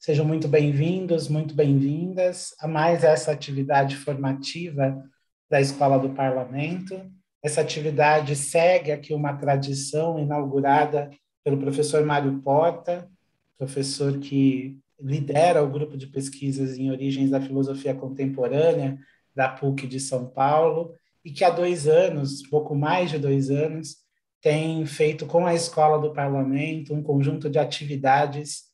Sejam muito bem-vindos, muito bem-vindas a mais essa atividade formativa da Escola do Parlamento. Essa atividade segue aqui uma tradição inaugurada pelo professor Mário Porta, professor que lidera o grupo de pesquisas em origens da filosofia contemporânea da PUC de São Paulo e que há dois anos, pouco mais de dois anos, tem feito com a Escola do Parlamento um conjunto de atividades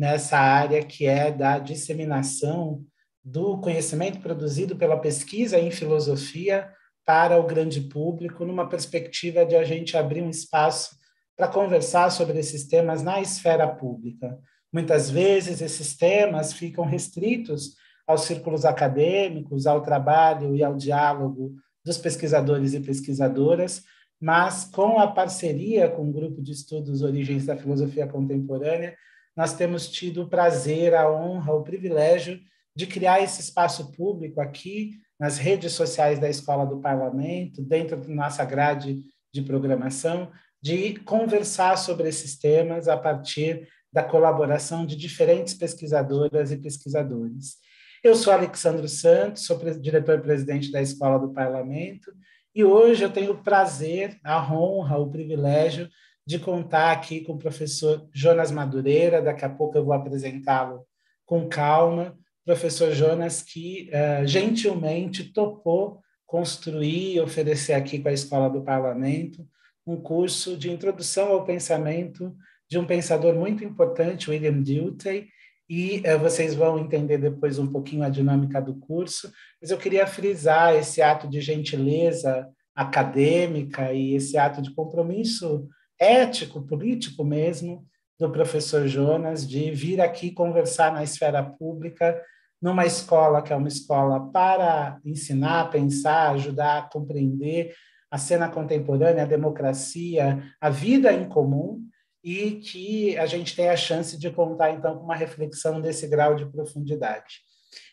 nessa área que é da disseminação do conhecimento produzido pela pesquisa em filosofia para o grande público, numa perspectiva de a gente abrir um espaço para conversar sobre esses temas na esfera pública. Muitas vezes esses temas ficam restritos aos círculos acadêmicos, ao trabalho e ao diálogo dos pesquisadores e pesquisadoras, mas com a parceria com o grupo de estudos Origens da Filosofia Contemporânea, nós temos tido o prazer, a honra, o privilégio de criar esse espaço público aqui nas redes sociais da Escola do Parlamento, dentro da nossa grade de programação, de conversar sobre esses temas a partir da colaboração de diferentes pesquisadoras e pesquisadores. Eu sou Alexandre Santos, sou diretor-presidente da Escola do Parlamento, e hoje eu tenho o prazer, a honra, o privilégio de contar aqui com o professor Jonas Madureira. Daqui a pouco eu vou apresentá-lo com calma. Professor Jonas, que uh, gentilmente topou construir e oferecer aqui com a Escola do Parlamento um curso de introdução ao pensamento de um pensador muito importante, William Dilthey, e uh, vocês vão entender depois um pouquinho a dinâmica do curso, mas eu queria frisar esse ato de gentileza acadêmica e esse ato de compromisso ético, político mesmo, do professor Jonas, de vir aqui conversar na esfera pública, numa escola que é uma escola para ensinar, pensar, ajudar a compreender a cena contemporânea, a democracia, a vida em comum, e que a gente tem a chance de contar, então, com uma reflexão desse grau de profundidade.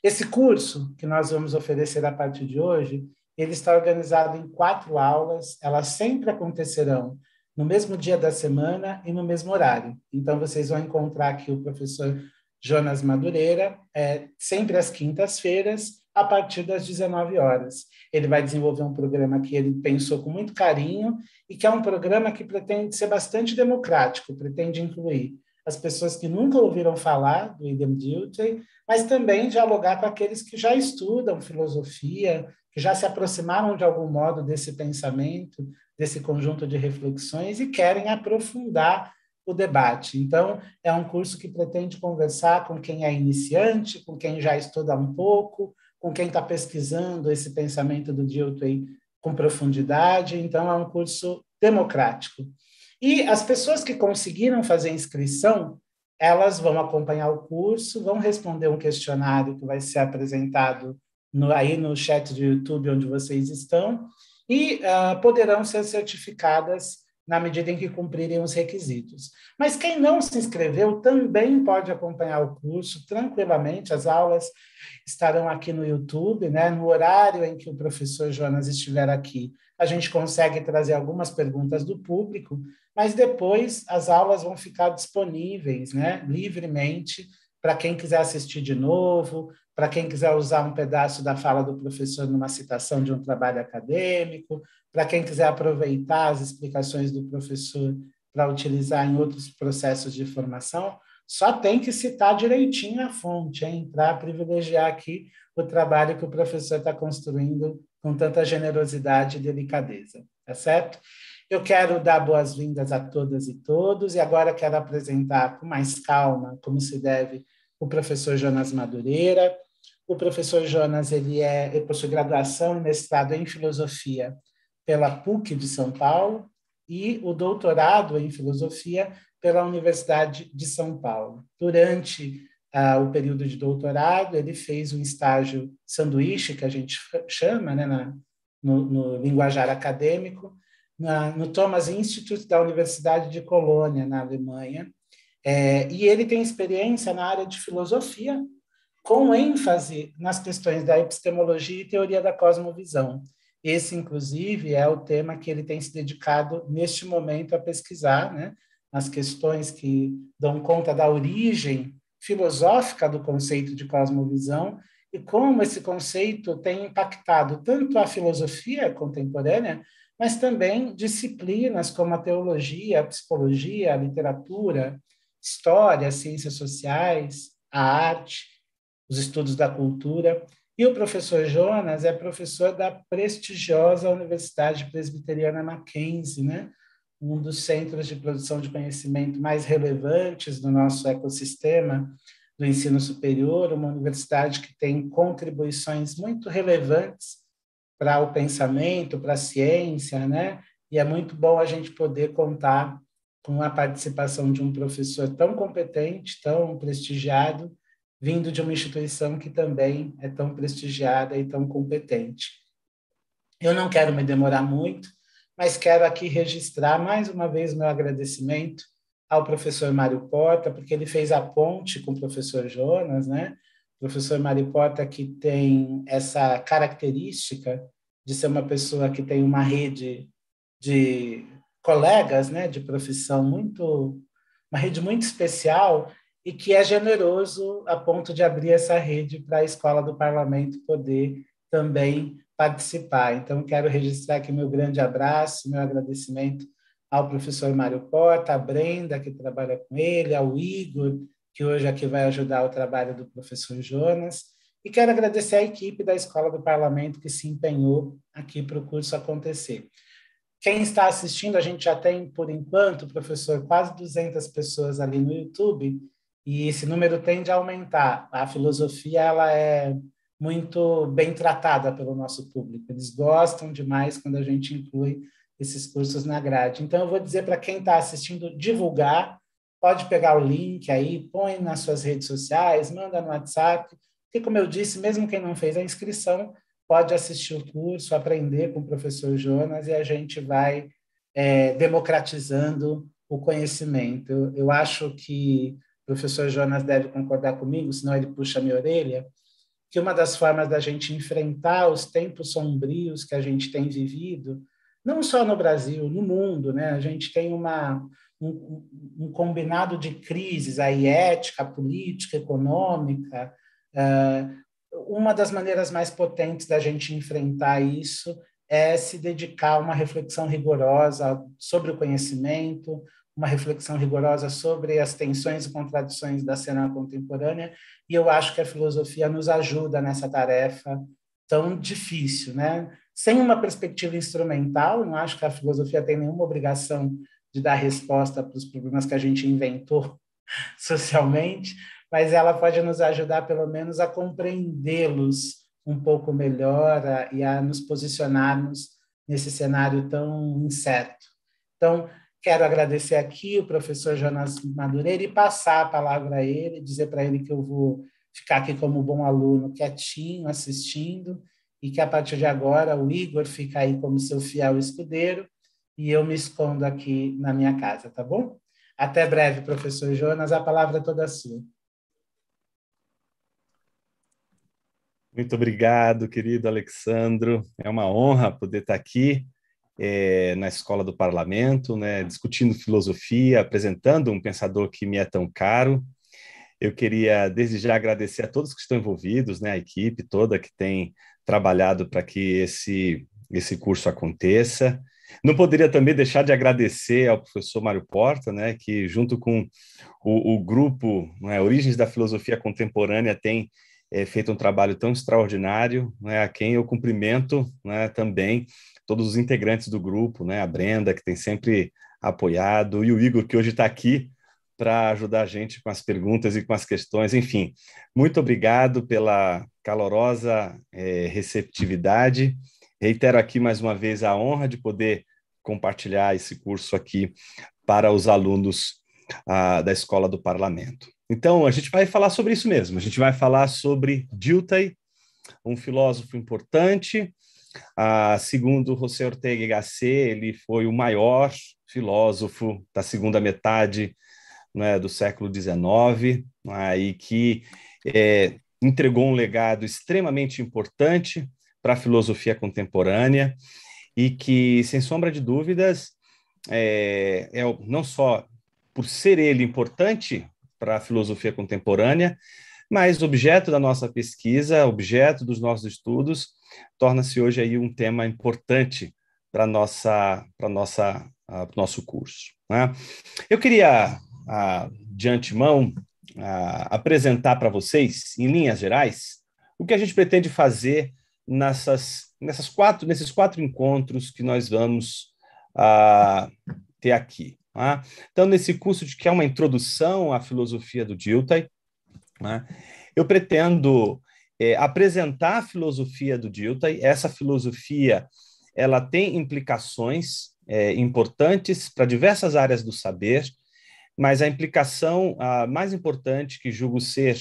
Esse curso que nós vamos oferecer a partir de hoje, ele está organizado em quatro aulas, elas sempre acontecerão no mesmo dia da semana e no mesmo horário. Então, vocês vão encontrar aqui o professor Jonas Madureira, é, sempre às quintas-feiras, a partir das 19 horas. Ele vai desenvolver um programa que ele pensou com muito carinho e que é um programa que pretende ser bastante democrático, pretende incluir as pessoas que nunca ouviram falar do Idem Dilthey, mas também dialogar com aqueles que já estudam filosofia, já se aproximaram de algum modo desse pensamento, desse conjunto de reflexões e querem aprofundar o debate. Então, é um curso que pretende conversar com quem é iniciante, com quem já estuda um pouco, com quem está pesquisando esse pensamento do Dilthey com profundidade. Então, é um curso democrático. E as pessoas que conseguiram fazer inscrição, elas vão acompanhar o curso, vão responder um questionário que vai ser apresentado no, aí no chat do YouTube onde vocês estão, e uh, poderão ser certificadas na medida em que cumprirem os requisitos. Mas quem não se inscreveu também pode acompanhar o curso tranquilamente. As aulas estarão aqui no YouTube, né? No horário em que o professor Jonas estiver aqui, a gente consegue trazer algumas perguntas do público, mas depois as aulas vão ficar disponíveis, né? Livremente para quem quiser assistir de novo, para quem quiser usar um pedaço da fala do professor numa citação de um trabalho acadêmico, para quem quiser aproveitar as explicações do professor para utilizar em outros processos de formação, só tem que citar direitinho a fonte, para privilegiar aqui o trabalho que o professor está construindo com tanta generosidade e delicadeza, tá certo? Eu quero dar boas-vindas a todas e todos, e agora quero apresentar com mais calma, como se deve, o professor Jonas Madureira, o professor Jonas ele é ele possui graduação e mestrado em filosofia pela PUC de São Paulo e o doutorado em filosofia pela Universidade de São Paulo. Durante ah, o período de doutorado, ele fez um estágio sanduíche, que a gente chama né, na, no, no, linguajar acadêmico, na, no Thomas Institute da Universidade de Colônia, na Alemanha. É, e ele tem experiência na área de filosofia, com ênfase nas questões da epistemologia e teoria da cosmovisão. Esse, inclusive, é o tema que ele tem se dedicado neste momento a pesquisar, né? as questões que dão conta da origem filosófica do conceito de cosmovisão e como esse conceito tem impactado tanto a filosofia contemporânea, mas também disciplinas como a teologia, a psicologia, a literatura, história, ciências sociais, a arte os estudos da cultura. E o professor Jonas é professor da prestigiosa Universidade Presbiteriana Mackenzie, né? um dos centros de produção de conhecimento mais relevantes do nosso ecossistema do ensino superior, uma universidade que tem contribuições muito relevantes para o pensamento, para a ciência, né? E é muito bom a gente poder contar com a participação de um professor tão competente, tão prestigiado, vindo de uma instituição que também é tão prestigiada e tão competente. Eu não quero me demorar muito, mas quero aqui registrar mais uma vez meu agradecimento ao professor Mário Porta, porque ele fez a ponte com o professor Jonas, né? O professor Mário Porta que tem essa característica de ser uma pessoa que tem uma rede de colegas, né, de profissão muito uma rede muito especial e que é generoso a ponto de abrir essa rede para a Escola do Parlamento poder também participar. Então, quero registrar aqui meu grande abraço, meu agradecimento ao professor Mário Porta, à Brenda, que trabalha com ele, ao Igor, que hoje aqui vai ajudar o trabalho do professor Jonas. E quero agradecer à equipe da Escola do Parlamento que se empenhou aqui para o curso acontecer. Quem está assistindo, a gente já tem, por enquanto, professor, quase 200 pessoas ali no YouTube e esse número tende a aumentar. A filosofia ela é muito bem tratada pelo nosso público. Eles gostam demais quando a gente inclui esses cursos na grade. Então, eu vou dizer para quem está assistindo, divulgar, pode pegar o link aí, põe nas suas redes sociais, manda no WhatsApp, porque, como eu disse, mesmo quem não fez a inscrição, pode assistir o curso, aprender com o professor Jonas e a gente vai é, democratizando o conhecimento. Eu, eu acho que professor Jonas deve concordar comigo, senão ele puxa minha orelha, que uma das formas da gente enfrentar os tempos sombrios que a gente tem vivido, não só no Brasil, no mundo, né? A gente tem uma, um, um combinado de crises aí, ética, política, econômica. Eh, uma das maneiras mais potentes da gente enfrentar isso é se dedicar a uma reflexão rigorosa sobre o conhecimento, uma reflexão rigorosa sobre as tensões e contradições da cena contemporânea, e eu acho que a filosofia nos ajuda nessa tarefa tão difícil, né? Sem uma perspectiva instrumental, não acho que a filosofia tem nenhuma obrigação de dar resposta para os problemas que a gente inventou socialmente, mas ela pode nos ajudar pelo menos a compreendê-los um pouco melhor a, e a nos posicionarmos nesse cenário tão incerto. Então, Quero agradecer aqui o professor Jonas Madureira e passar a palavra a ele, dizer para ele que eu vou ficar aqui como bom aluno, quietinho, assistindo, e que a partir de agora o Igor fica aí como seu fiel escudeiro e eu me escondo aqui na minha casa, tá bom? Até breve, professor Jonas, a palavra é toda sua. Muito obrigado, querido Alexandro. É uma honra poder estar aqui é, na escola do parlamento, né, discutindo filosofia, apresentando um pensador que me é tão caro. Eu queria desde já agradecer a todos que estão envolvidos, né, a equipe toda que tem trabalhado para que esse, esse curso aconteça. Não poderia também deixar de agradecer ao professor Mário Porta, né, que junto com o, o grupo né, Origens da Filosofia Contemporânea tem é, feito um trabalho tão extraordinário, né, a quem eu cumprimento né, também todos os integrantes do grupo, né? A Brenda, que tem sempre apoiado, e o Igor, que hoje está aqui para ajudar a gente com as perguntas e com as questões. Enfim, muito obrigado pela calorosa é, receptividade. Reitero aqui mais uma vez a honra de poder compartilhar esse curso aqui para os alunos ah, da Escola do Parlamento. Então, a gente vai falar sobre isso mesmo. A gente vai falar sobre Dilthey, um filósofo importante, ah, segundo José Ortega y Gasset, ele foi o maior filósofo da segunda metade né, do século XIX, né, e que é, entregou um legado extremamente importante para a filosofia contemporânea e que, sem sombra de dúvidas, eh, é, é não só por ser ele importante para a filosofia contemporânea, mas objeto da nossa pesquisa, objeto dos nossos estudos, torna-se hoje aí um tema importante para nossa para nossa uh, nosso curso. Né? Eu queria uh, de antemão uh, apresentar para vocês, em linhas gerais, o que a gente pretende fazer nessas nessas quatro nesses quatro encontros que nós vamos ter aqui. Tá? Então, nesse curso de que é uma introdução à filosofia do Dilthey, né? Eu pretendo é, apresentar a filosofia do Dilthey. Essa filosofia ela tem implicações é, importantes para diversas áreas do saber, mas a implicação a mais importante que julgo ser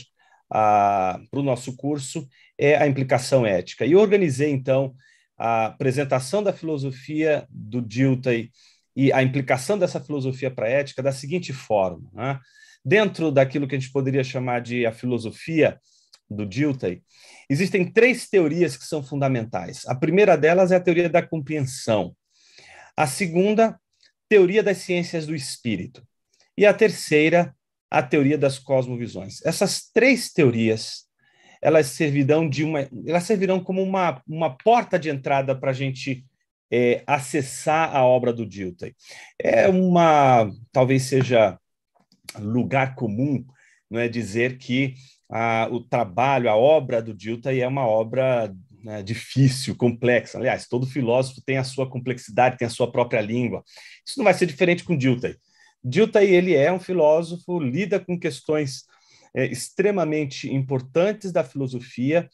para o nosso curso é a implicação ética. E organizei, então, a apresentação da filosofia do Dilthey e a implicação dessa filosofia para a ética da seguinte forma. Né? dentro daquilo que a gente poderia chamar de a filosofia do Dilthey, existem três teorias que são fundamentais. A primeira delas é a teoria da compreensão. A segunda, teoria das ciências do espírito. E a terceira, a teoria das cosmovisões. Essas três teorias, elas servirão de uma, elas servirão como uma, uma porta de entrada para a gente é, acessar a obra do Dilthey. É uma, talvez seja lugar comum não é dizer que a, o trabalho, a obra do Dilthey é uma obra né, difícil, complexa. Aliás, todo filósofo tem a sua complexidade, tem a sua própria língua. Isso não vai ser diferente com Dilthey. Dilthey ele é um filósofo, lida com questões é, extremamente importantes da filosofia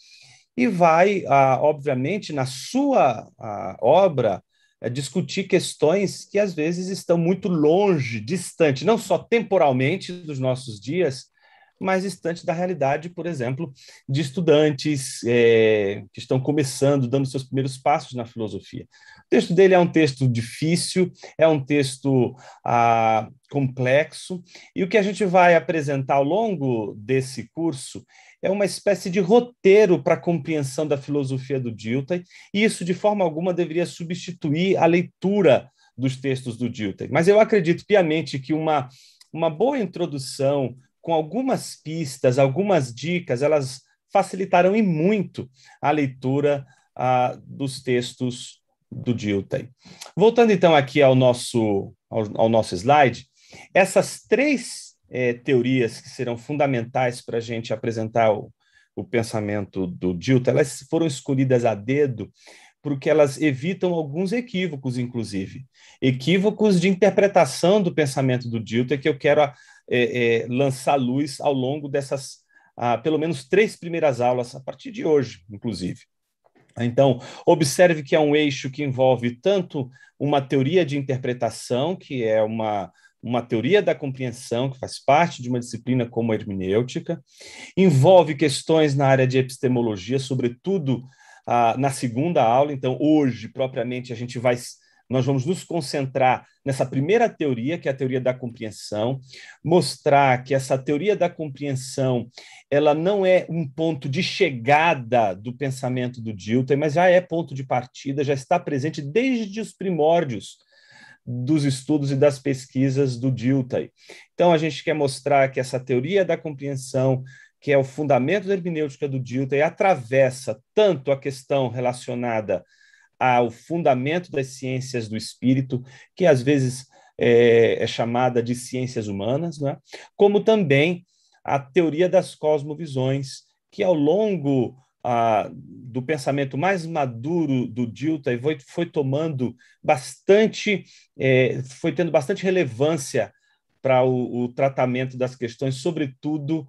e vai, ah, obviamente, na sua ah, obra é discutir questões que às vezes estão muito longe, distante, não só temporalmente dos nossos dias, mais distante da realidade, por exemplo, de estudantes é, que estão começando, dando seus primeiros passos na filosofia. O texto dele é um texto difícil, é um texto ah, complexo, e o que a gente vai apresentar ao longo desse curso é uma espécie de roteiro para a compreensão da filosofia do Dilthey, e isso, de forma alguma, deveria substituir a leitura dos textos do Dilthey. Mas eu acredito piamente que uma, uma boa introdução com algumas pistas, algumas dicas, elas facilitarão e muito a leitura dos textos do Dilthey. Voltando então aqui ao nosso, ao, ao nosso slide, essas três é, teorias que serão fundamentais para a gente apresentar o, o pensamento do Dilthey, elas foram escolhidas a dedo porque elas evitam alguns equívocos, inclusive. Equívocos de interpretação do pensamento do Dilthey que eu quero é, é, lançar luz ao longo dessas, ah, pelo menos, três primeiras aulas, a partir de hoje, inclusive. Então, observe que é um eixo que envolve tanto uma teoria de interpretação, que é uma, uma teoria da compreensão, que faz parte de uma disciplina como a hermenêutica, envolve questões na área de epistemologia, sobretudo ah, na segunda aula. Então, hoje, propriamente, a gente vai nós vamos nos concentrar nessa primeira teoria, que é a teoria da compreensão, mostrar que essa teoria da compreensão ela não é um ponto de chegada do pensamento do Dilton, mas já é ponto de partida, já está presente desde os primórdios dos estudos e das pesquisas do Dilthey. Então, a gente quer mostrar que essa teoria da compreensão, que é o fundamento da hermenêutica do Dilthey, atravessa tanto a questão relacionada ao fundamento das ciências do espírito, que às vezes é, é chamada de ciências humanas, né? como também a teoria das cosmovisões, que ao longo do pensamento mais maduro do Dilthey foi, foi tomando bastante, é, foi tendo bastante relevância para o, o, tratamento das questões, sobretudo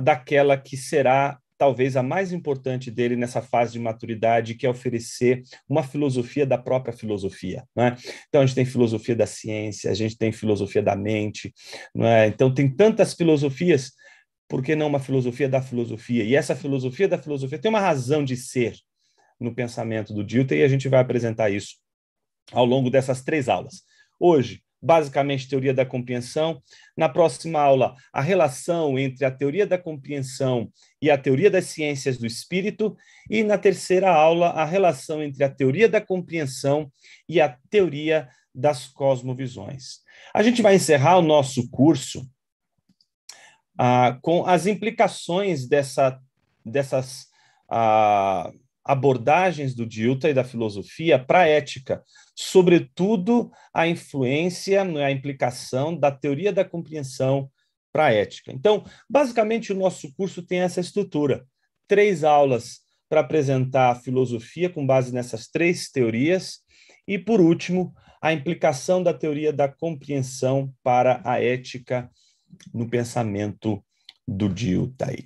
daquela que será talvez a mais importante dele nessa fase de maturidade, que é oferecer uma filosofia da própria filosofia. Né? Então, a gente tem filosofia da ciência, a gente tem filosofia da mente, é? então tem tantas filosofias, por que não uma filosofia da filosofia? E essa filosofia da filosofia tem uma razão de ser no pensamento do Dilton, e a gente vai apresentar isso ao longo dessas três aulas. Hoje, basicamente teoria da compreensão. Na próxima aula, a relação entre a teoria da compreensão e a teoria das ciências do espírito. E na terceira aula, a relação entre a teoria da compreensão e a teoria das cosmovisões. A gente vai encerrar o nosso curso ah, com as implicações dessa, dessas. Ah, abordagens do Dilta e da filosofia para a ética, sobretudo a influência, né, a implicação da teoria da compreensão para a ética. Então, basicamente, o nosso curso tem essa estrutura: três aulas para apresentar a filosofia com base nessas três teorias, e, por último, a implicação da teoria da compreensão para a ética no pensamento do Diltai.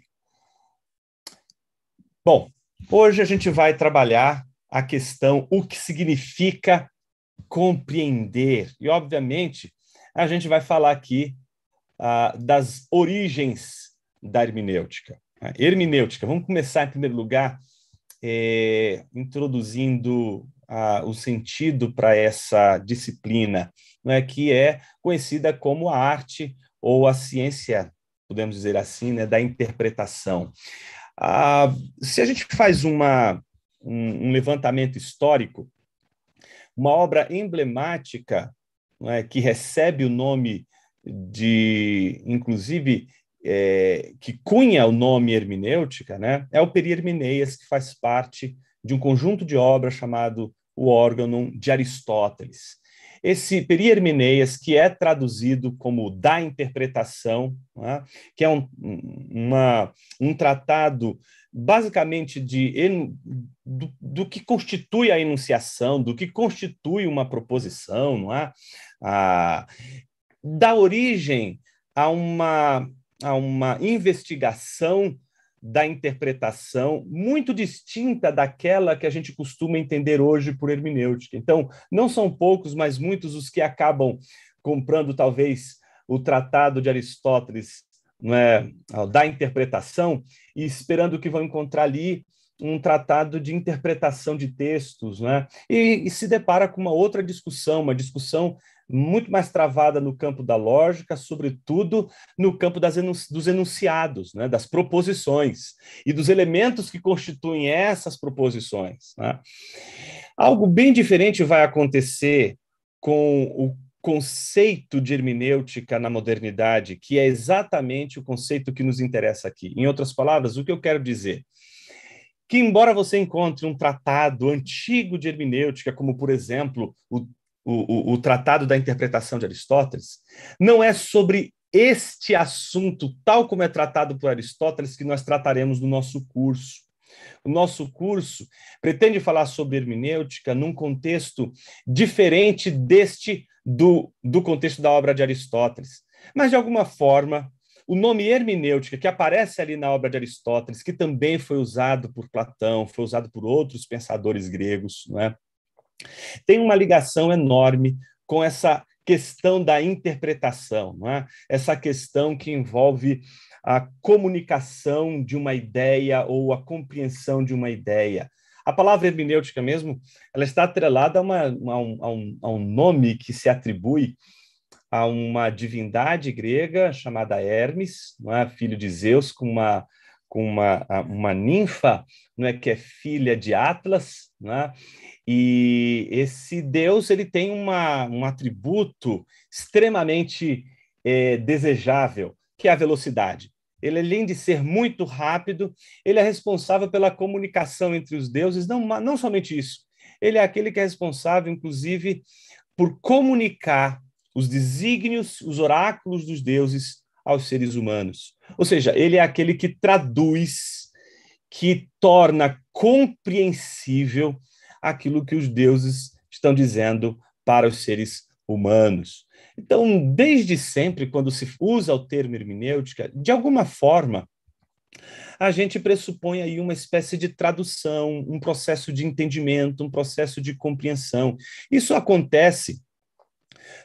Bom, Hoje a gente vai trabalhar a questão o que significa compreender. E, obviamente, a gente vai falar aqui ah, das origens da hermenêutica. A né? hermenêutica, vamos começar em primeiro lugar eh, introduzindo ah, o sentido para essa disciplina, não é que é conhecida como a arte ou a ciência, podemos dizer assim, né, da interpretação. Ah, se a gente faz uma, um, um levantamento histórico, uma obra emblemática é, que recebe o nome de, inclusive, é, que cunha o nome hermenêutica, né, é o Peri Hermeneias, que faz parte de um conjunto de obras chamado O Órgão de Aristóteles. Esse periermineias, que é traduzido como da interpretação, né, que é um, uma, um tratado basicamente de, do, do, que constitui a enunciação, do que constitui uma proposição, não é? dá origem a uma, a uma investigação da interpretação muito distinta daquela que a gente costuma entender hoje por hermenêutica. Então, não são poucos, mas muitos os que acabam comprando talvez o tratado de Aristóteles é, da interpretação e esperando que vão encontrar ali um tratado de interpretação de textos, né? E, e, se depara com uma outra discussão, uma discussão muito mais travada no campo da lógica, sobretudo no campo das dos enunciados, né, das proposições e dos elementos que constituem essas proposições. Né. Algo bem diferente vai acontecer com o conceito de hermenêutica na modernidade, que é exatamente o conceito que nos interessa aqui. Em outras palavras, o que eu quero dizer? que, embora você encontre um tratado antigo de hermenêutica, como, por exemplo, o o, o, o Tratado da Interpretação de Aristóteles, não é sobre este assunto, tal como é tratado por Aristóteles, que nós trataremos no nosso curso. O nosso curso pretende falar sobre hermenêutica num contexto diferente deste do, do contexto da obra de Aristóteles. Mas, de alguma forma, o nome hermenêutica, que aparece ali na obra de Aristóteles, que também foi usado por Platão, foi usado por outros pensadores gregos, não é? tem uma ligação enorme com essa questão da interpretação, é? essa questão que envolve a comunicação de uma ideia ou a compreensão de uma ideia. A palavra hermenêutica mesmo, ela está atrelada a, uma, a, um, a um nome que se atribui a uma divindade grega chamada Hermes, é? filho de Zeus, com uma com uma, uma ninfa, não é que é filha de Atlas, é? E esse Deus ele tem uma, um atributo extremamente é, desejável, que é a velocidade. Ele, além de ser muito rápido, ele é responsável pela comunicação entre os deuses, não, não somente isso. Ele é aquele que é responsável, inclusive, por comunicar os desígnios, os oráculos dos deuses aos seres humanos. Ou seja, ele é aquele que traduz, que torna compreensível aquilo que os deuses estão dizendo para os seres humanos. Então, desde sempre, quando se usa o termo hermenêutica, de alguma forma, a gente pressupõe aí uma espécie de tradução, um processo de entendimento, um processo de compreensão. Isso acontece,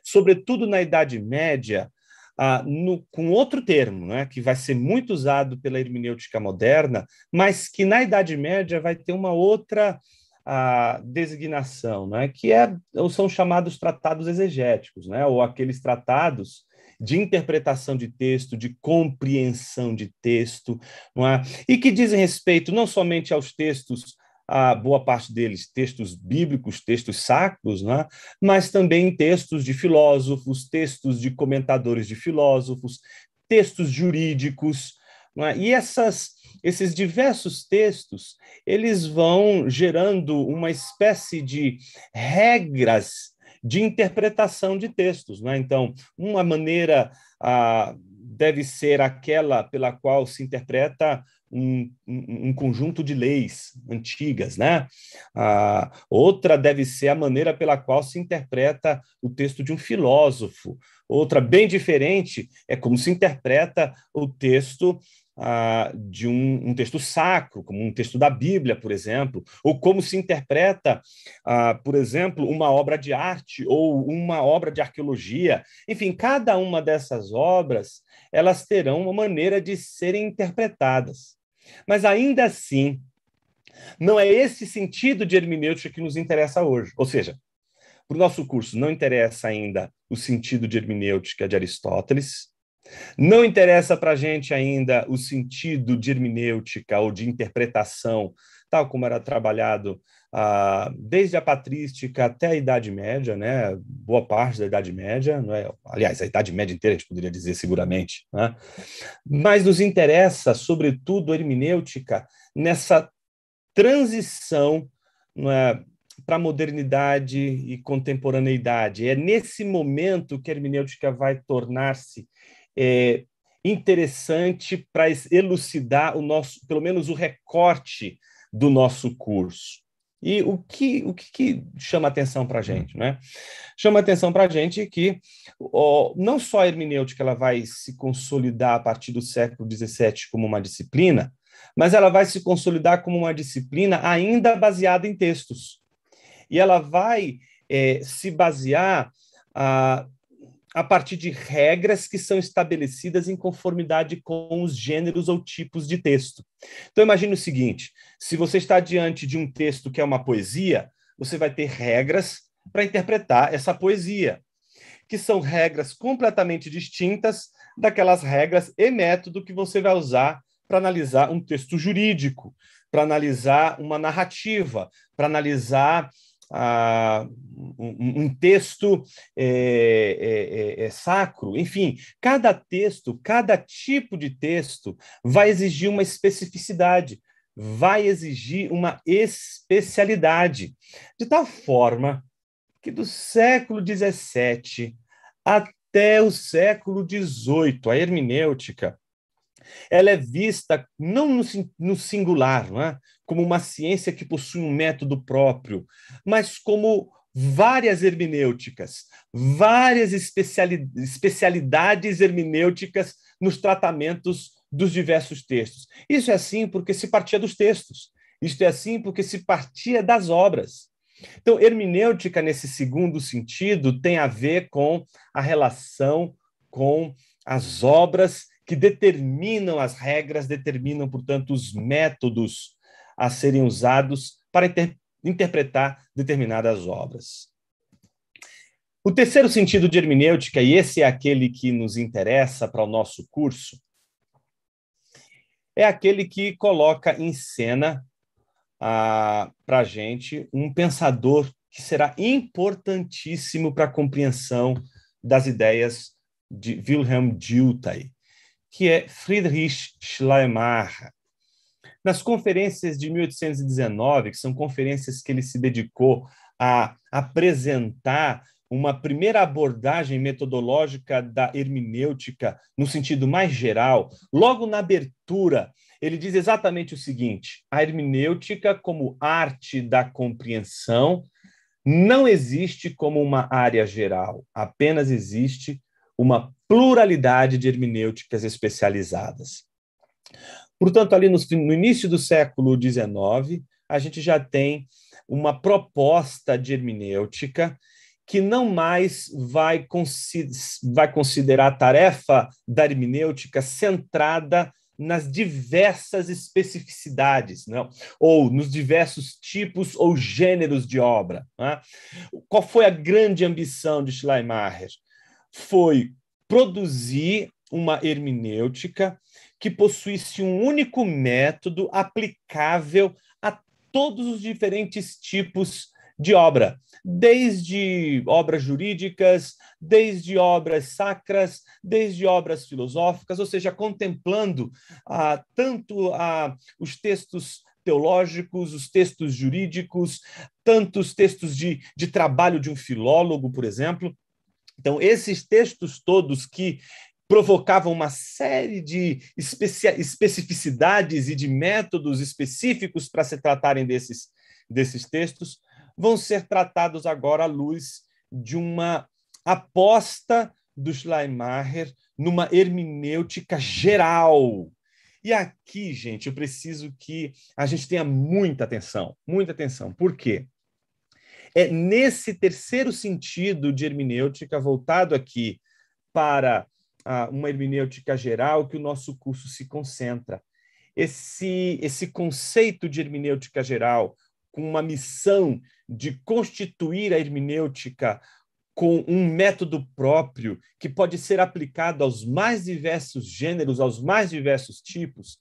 sobretudo na Idade Média, ah, no, com outro termo, né, que vai ser muito usado pela hermenêutica moderna, mas que na Idade Média vai ter uma outra a designação, né, que é, são chamados tratados exegéticos, né, ou aqueles tratados de interpretação de texto, de compreensão de texto, não é? e que dizem respeito não somente aos textos, a boa parte deles, textos bíblicos, textos sacros, é? mas também textos de filósofos, textos de comentadores de filósofos, textos jurídicos. Não é? E essas esses diversos textos, eles vão gerando uma espécie de regras de interpretação de textos. Né? Então, uma maneira ah, deve ser aquela pela qual se interpreta um, um conjunto de leis antigas, né? Ah, outra deve ser a maneira pela qual se interpreta o texto de um filósofo. Outra, bem diferente, é como se interpreta o texto ah, de um, um, texto sacro, como um texto da Bíblia, por exemplo, ou como se interpreta, ah, por exemplo, uma obra de arte ou uma obra de arqueologia. Enfim, cada uma dessas obras elas terão uma maneira de serem interpretadas. Mas ainda assim, não é esse sentido de hermenêutica que nos interessa hoje. Ou seja, para o nosso curso não interessa ainda o sentido de hermenêutica de Aristóteles, não interessa para a gente ainda o sentido de hermenêutica ou de interpretação, tal como era trabalhado ah, desde a patrística até a Idade Média, né? boa parte da Idade Média, não é? aliás, a Idade Média inteira, a gente poderia dizer seguramente. Né? Mas nos interessa, sobretudo, a hermenêutica nessa transição é? para a modernidade e contemporaneidade. É nesse momento que a hermenêutica vai tornar-se é, interessante para elucidar o nosso, pelo menos o recorte do nosso curso. E o que, o que, que chama atenção para a gente? Né? Chama atenção para a gente que ó, não só a hermenêutica ela vai se consolidar a partir do século XVII como uma disciplina, mas ela vai se consolidar como uma disciplina ainda baseada em textos. E ela vai é, se basear ah, a partir de regras que são estabelecidas em conformidade com os gêneros ou tipos de texto. Então, imagine o seguinte: se você está diante de um texto que é uma poesia, você vai ter regras para interpretar essa poesia, que são regras completamente distintas daquelas regras e método que você vai usar para analisar um texto jurídico, para analisar uma narrativa, para analisar ah, um, um, texto é, é, é, é, sacro, enfim, cada texto, cada tipo de texto vai exigir uma especificidade, vai exigir uma especialidade, de tal forma que do século XVII até o século XVIII, a hermenêutica ela é vista não no, no singular, não é? como uma ciência que possui um método próprio, mas como várias hermenêuticas, várias especiali especialidades hermenêuticas nos tratamentos dos diversos textos. Isso é assim porque se partia dos textos. Isto é assim porque se partia das obras. Então, hermenêutica, nesse segundo sentido, tem a ver com a relação com as obras que determinam as regras, determinam, portanto, os métodos a serem usados para inter interpretar determinadas obras. O terceiro sentido de hermenêutica, e esse é aquele que nos interessa para o nosso curso, é aquele que coloca em cena ah, para a gente um pensador que será importantíssimo para a compreensão das ideias de Wilhelm Dilthey que é Friedrich Schleiermacher. Nas conferências de 1819, que são conferências que ele se dedicou a apresentar uma primeira abordagem metodológica da hermenêutica no sentido mais geral, logo na abertura, ele diz exatamente o seguinte: a hermenêutica, como arte da compreensão, não existe como uma área geral, apenas existe uma pluralidade de hermenêuticas especializadas. Portanto, ali no, no início do século XIX, a gente já tem uma proposta de hermenêutica que não mais vai, vai considerar a tarefa da hermenêutica centrada nas diversas especificidades, não? É? ou nos diversos tipos ou gêneros de obra. É? Qual foi a grande ambição de Schleiermacher? foi produzir uma hermenêutica que possuísse um único método aplicável a todos os diferentes tipos de obra, desde obras jurídicas, desde obras sacras, desde obras filosóficas, ou seja, contemplando ah, tanto ah, os textos teológicos, os textos jurídicos, tantos textos de, de trabalho de um filólogo, por exemplo, então, esses textos todos que provocavam uma série de especi especificidades e de métodos específicos para se tratarem desses, desses textos, vão ser tratados agora à luz de uma aposta do Schleiermacher numa hermenêutica geral. E aqui, gente, eu preciso que a gente tenha muita atenção, muita atenção. Por quê? É nesse terceiro sentido de hermenêutica, voltado aqui para ah, uma hermenêutica geral, que o nosso curso se concentra. Esse, esse conceito de hermenêutica geral, com uma missão de constituir a hermenêutica com um método próprio que pode ser aplicado aos mais diversos gêneros, aos mais diversos tipos,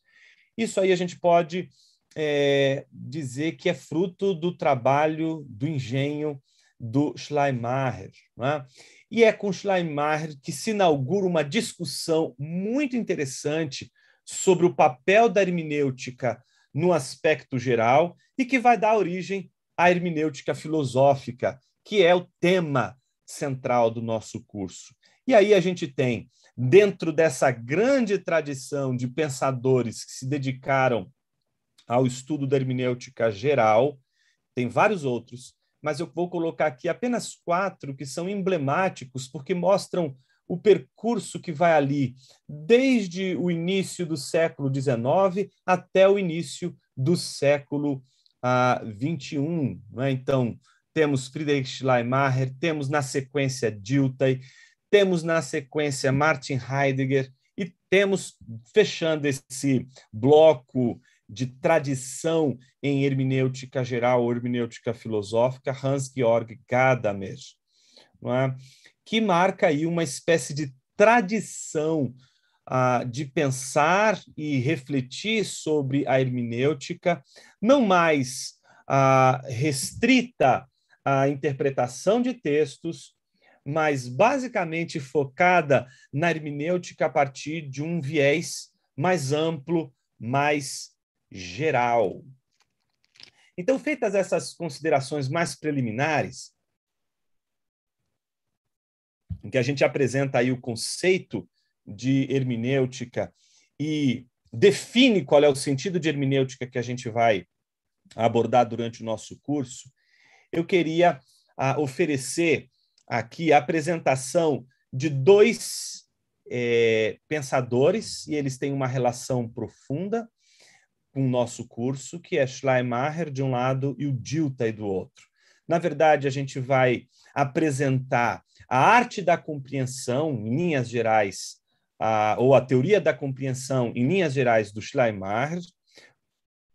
isso aí a gente pode é, dizer que é fruto do trabalho, do engenho do Schleiermacher. Né? E é com Schleiermacher que se inaugura uma discussão muito interessante sobre o papel da hermenêutica no aspecto geral e que vai dar origem à hermenêutica filosófica, que é o tema central do nosso curso. E aí a gente tem, dentro dessa grande tradição de pensadores que se dedicaram ao estudo da hermenêutica geral, tem vários outros, mas eu vou colocar aqui apenas quatro que são emblemáticos, porque mostram o percurso que vai ali, desde o início do século XIX até o início do século XXI. Ah, uh, né? Então, temos Friedrich Schleiermacher, temos na sequência Dilthey, temos na sequência Martin Heidegger, e temos, fechando esse bloco de tradição em hermenêutica geral ou hermenêutica filosófica, Hans-Georg Gadamer, é? que marca aí uma espécie de tradição ah, de pensar e refletir sobre a hermenêutica, não mais ah, restrita à interpretação de textos, mas basicamente focada na hermenêutica a partir de um viés mais amplo, mais geral. Então, feitas essas considerações mais preliminares, em que a gente apresenta aí o conceito de hermenêutica e define qual é o sentido de hermenêutica que a gente vai abordar durante o nosso curso, eu queria ah, oferecer aqui a apresentação de dois é, pensadores, e eles têm uma relação profunda, com o nosso curso, que é Schleiermacher de um lado e o Dilthey do outro. Na verdade, a gente vai apresentar a arte da compreensão, em linhas gerais, a, ou a teoria da compreensão, em linhas gerais, do Schleiermacher,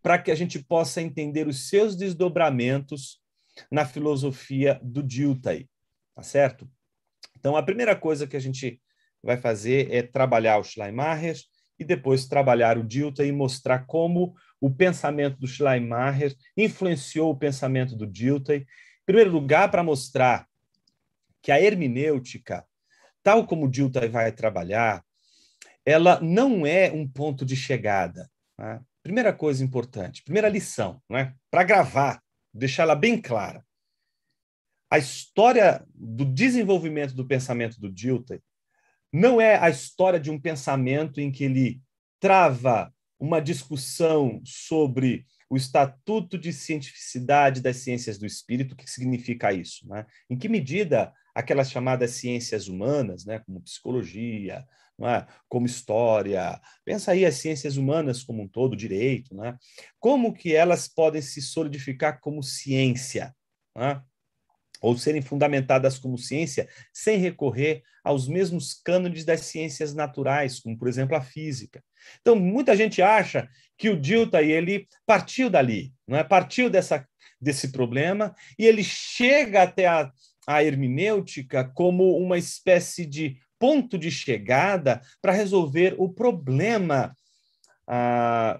para que a gente possa entender os seus desdobramentos na filosofia do Dilthey, tá certo? Então, a primeira coisa que a gente vai fazer é trabalhar o Schleiermacher, e depois trabalhar o Dilthey e mostrar como o pensamento do Schleiermacher influenciou o pensamento do Dilthey. Em primeiro lugar, para mostrar que a hermenêutica, tal como o Dilthey vai trabalhar, ela não é um ponto de chegada. Tá? Primeira coisa importante, primeira lição, né? para gravar, deixar ela bem clara. A história do desenvolvimento do pensamento do Dilthey não é a história de um pensamento em que ele trava uma discussão sobre o Estatuto de Cientificidade das Ciências do Espírito, o que significa isso? Né? Em que medida aquelas chamadas ciências humanas, né, como psicologia, é? como história, pensa aí as ciências humanas como um todo, direito, né? como que elas podem se solidificar como ciência? É? ou serem fundamentadas como ciência sem recorrer aos mesmos cânones das ciências naturais, como por exemplo a física. Então, muita gente acha que o Dilthey ele partiu dali, não é? Partiu dessa desse problema e ele chega até a, a hermenêutica como uma espécie de ponto de chegada para resolver o problema ah,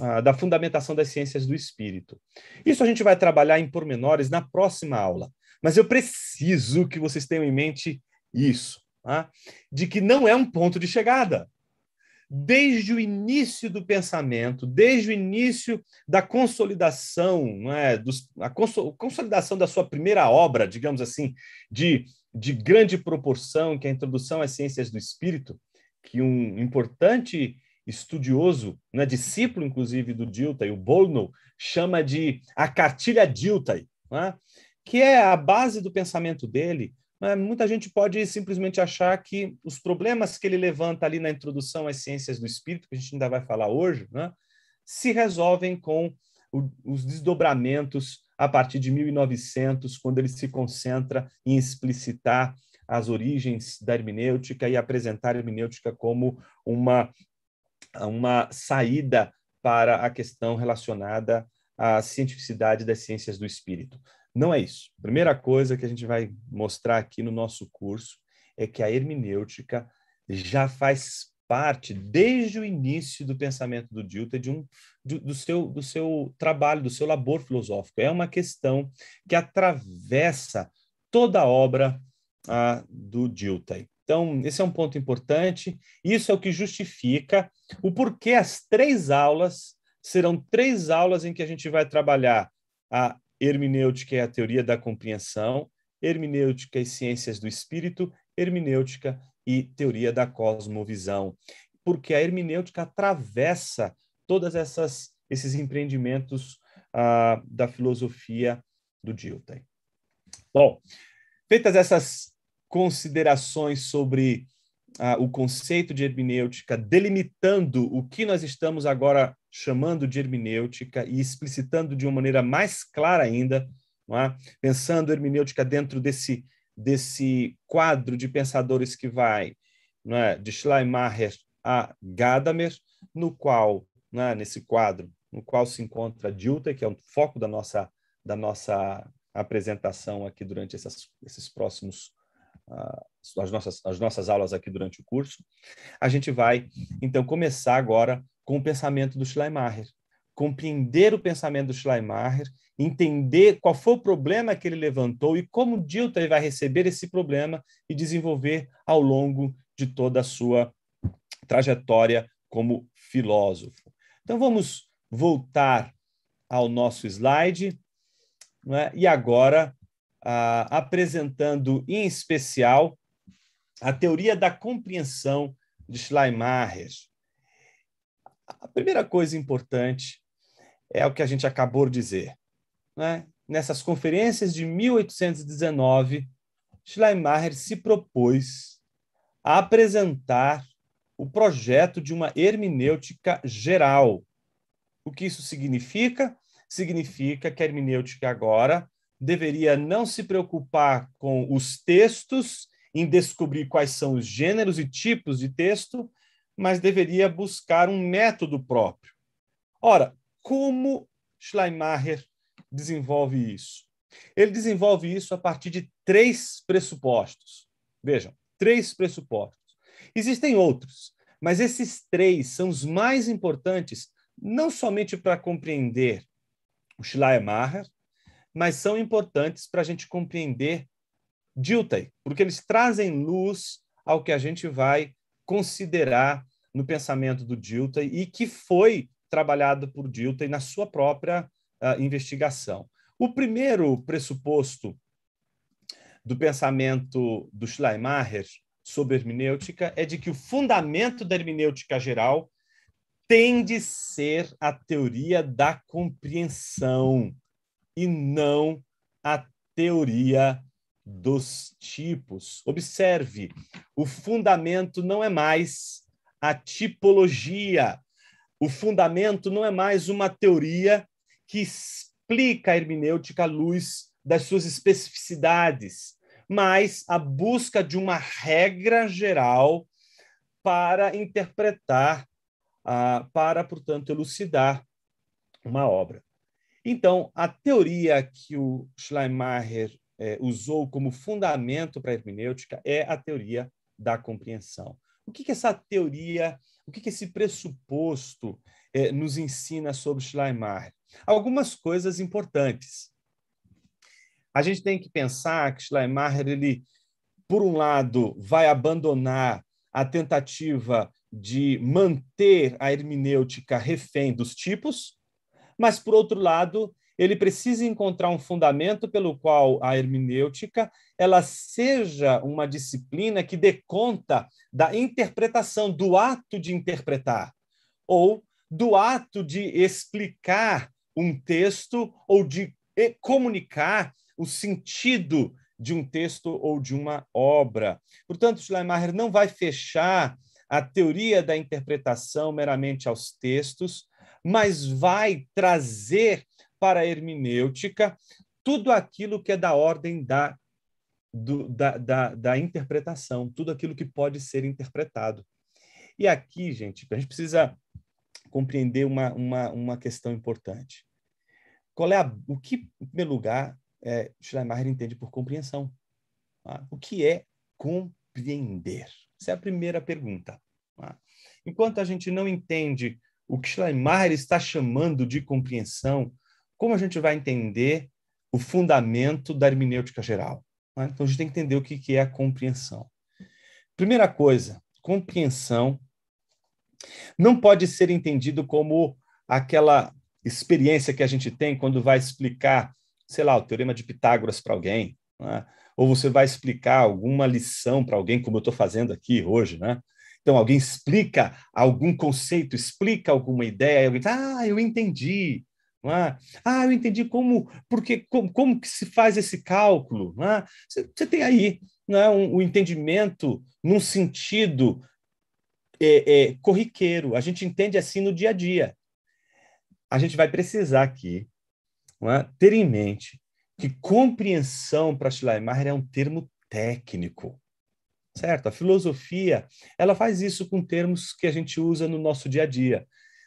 ah, da fundamentação das ciências do espírito. Isso a gente vai trabalhar em pormenores na próxima aula. Mas eu preciso que vocês tenham em mente isso, tá? de que não é um ponto de chegada. Desde o início do pensamento, desde o início da consolidação, não é? Dos, a consolidação da sua primeira obra, digamos assim, de, de grande proporção, que é a Introdução às Ciências do Espírito, que um importante estudioso, né, discípulo inclusive do Dilthey, o Bolno, chama de a cartilha Dilthey. É? que é a base do pensamento dele. Né? Muita gente pode simplesmente achar que os problemas que ele levanta ali na introdução às ciências do espírito, que a gente ainda vai falar hoje, né? se resolvem com o, os desdobramentos a partir de 1900, quando ele se concentra em explicitar as origens da hermenêutica e apresentar a hermenêutica como uma, uma saída para a questão relacionada à cientificidade das ciências do espírito. Não é isso. Primeira coisa que a gente vai mostrar aqui no nosso curso é que a hermenêutica já faz parte, desde o início do pensamento do Dilta, de um, do, do, seu, do seu trabalho, do seu labor filosófico. É uma questão que atravessa toda a obra do Dilta. Então, esse é um ponto importante. Isso é o que justifica o porquê as três aulas serão três aulas em que a gente vai trabalhar a hermenêutica é a teoria da compreensão, hermenêutica e ciências do espírito, hermenêutica e teoria da cosmovisão. Porque a hermenêutica atravessa todas essas esses empreendimentos ah, da filosofia do Dilthey. Bom, feitas essas considerações sobre ah, o conceito de hermenêutica, delimitando o que nós estamos agora chamando de hermenêutica e explicitando de uma maneira mais clara ainda, é? pensando hermenêutica dentro desse, desse quadro de pensadores que vai é? de Schleiermacher a Gadamer, no qual, é? nesse quadro, no qual se encontra Dilthey, que é o foco da nossa, da nossa apresentação aqui durante essas, esses próximos as, nossas, as nossas aulas aqui durante o curso, a gente vai, então, começar agora com o pensamento do Schleiermacher. Compreender o pensamento do Schleiermacher, entender qual foi o problema que ele levantou e como Dilthey vai receber esse problema e desenvolver ao longo de toda a sua trajetória como filósofo. Então, vamos voltar ao nosso slide. É? E agora apresentando, em especial, a teoria da compreensão de Schleimacher. A primeira coisa importante é o que a gente acabou de dizer. Né? Nessas conferências de 1819, Schleimacher se propôs a apresentar o projeto de uma hermenêutica geral. O que isso significa? Significa que a hermenêutica agora deveria não se preocupar com os textos, em descobrir quais são os gêneros e tipos de texto, mas deveria buscar um método próprio. Ora, como Schleiermacher desenvolve isso? Ele desenvolve isso a partir de três pressupostos. Vejam, três pressupostos. Existem outros, mas esses três são os mais importantes, não somente para compreender o Schleiermacher, mas são importantes para a gente compreender Dilthey, porque eles trazem luz ao que a gente vai considerar no pensamento do Dilthey e que foi trabalhado por Dilthey na sua própria uh, investigação. O primeiro pressuposto do pensamento do Schleiermacher sobre hermenêutica é de que o fundamento da hermenêutica geral tem de ser a teoria da compreensão e não a teoria dos tipos. Observe, o fundamento não é mais a tipologia. O fundamento não é mais uma teoria que explica a hermenêutica à luz das suas especificidades, mas a busca de uma regra geral para interpretar, ah, para, portanto, elucidar uma obra. Então, a teoria que o Schleiermacher é, usou como fundamento para a hermenêutica é a teoria da compreensão. O que, que essa teoria, o que, que esse pressuposto é, nos ensina sobre Schleiermacher? Algumas coisas importantes. A gente tem que pensar que Schleiermacher, ele, por um lado, vai abandonar a tentativa de manter a hermenêutica refém dos tipos, mas, por outro lado, ele precisa encontrar um fundamento pelo qual a hermenêutica ela seja uma disciplina que dê conta da interpretação, do ato de interpretar, ou do ato de explicar um texto ou de eh, comunicar o sentido de um texto ou de uma obra. Portanto, Schleiermacher não vai fechar a teoria da interpretação meramente aos textos, mas vai trazer para a hermenêutica tudo aquilo que é da ordem da, do, da, da, da interpretação, tudo aquilo que pode ser interpretado. E aqui, gente, a gente precisa compreender uma, uma, uma questão importante. Qual é a, o que, em primeiro lugar, é, Schleiermacher entende por compreensão? Tá? O que é compreender? Essa é a primeira pergunta. Tá? Enquanto a gente não entende o que Schleiermacher está chamando de compreensão, como a gente vai entender o fundamento da hermenêutica geral. Né? Então, a gente tem que entender o que é a compreensão. Primeira coisa, compreensão não pode ser entendido como aquela experiência que a gente tem quando vai explicar, sei lá, o teorema de Pitágoras para alguém, né? ou você vai explicar alguma lição para alguém, como eu estou fazendo aqui hoje, né? Então, alguém explica algum conceito, explica alguma ideia, alguém diz, ah, eu entendi. É? Ah, eu entendi como, porque, como, como que se faz esse cálculo. É? Você tem aí o é? um, um entendimento num sentido é, corriqueiro. A gente entende assim no dia a dia. A gente vai precisar aqui ter em mente que compreensão para Schleiermacher é um termo técnico certo? A filosofia, ela faz isso com termos que a gente usa no nosso dia a dia.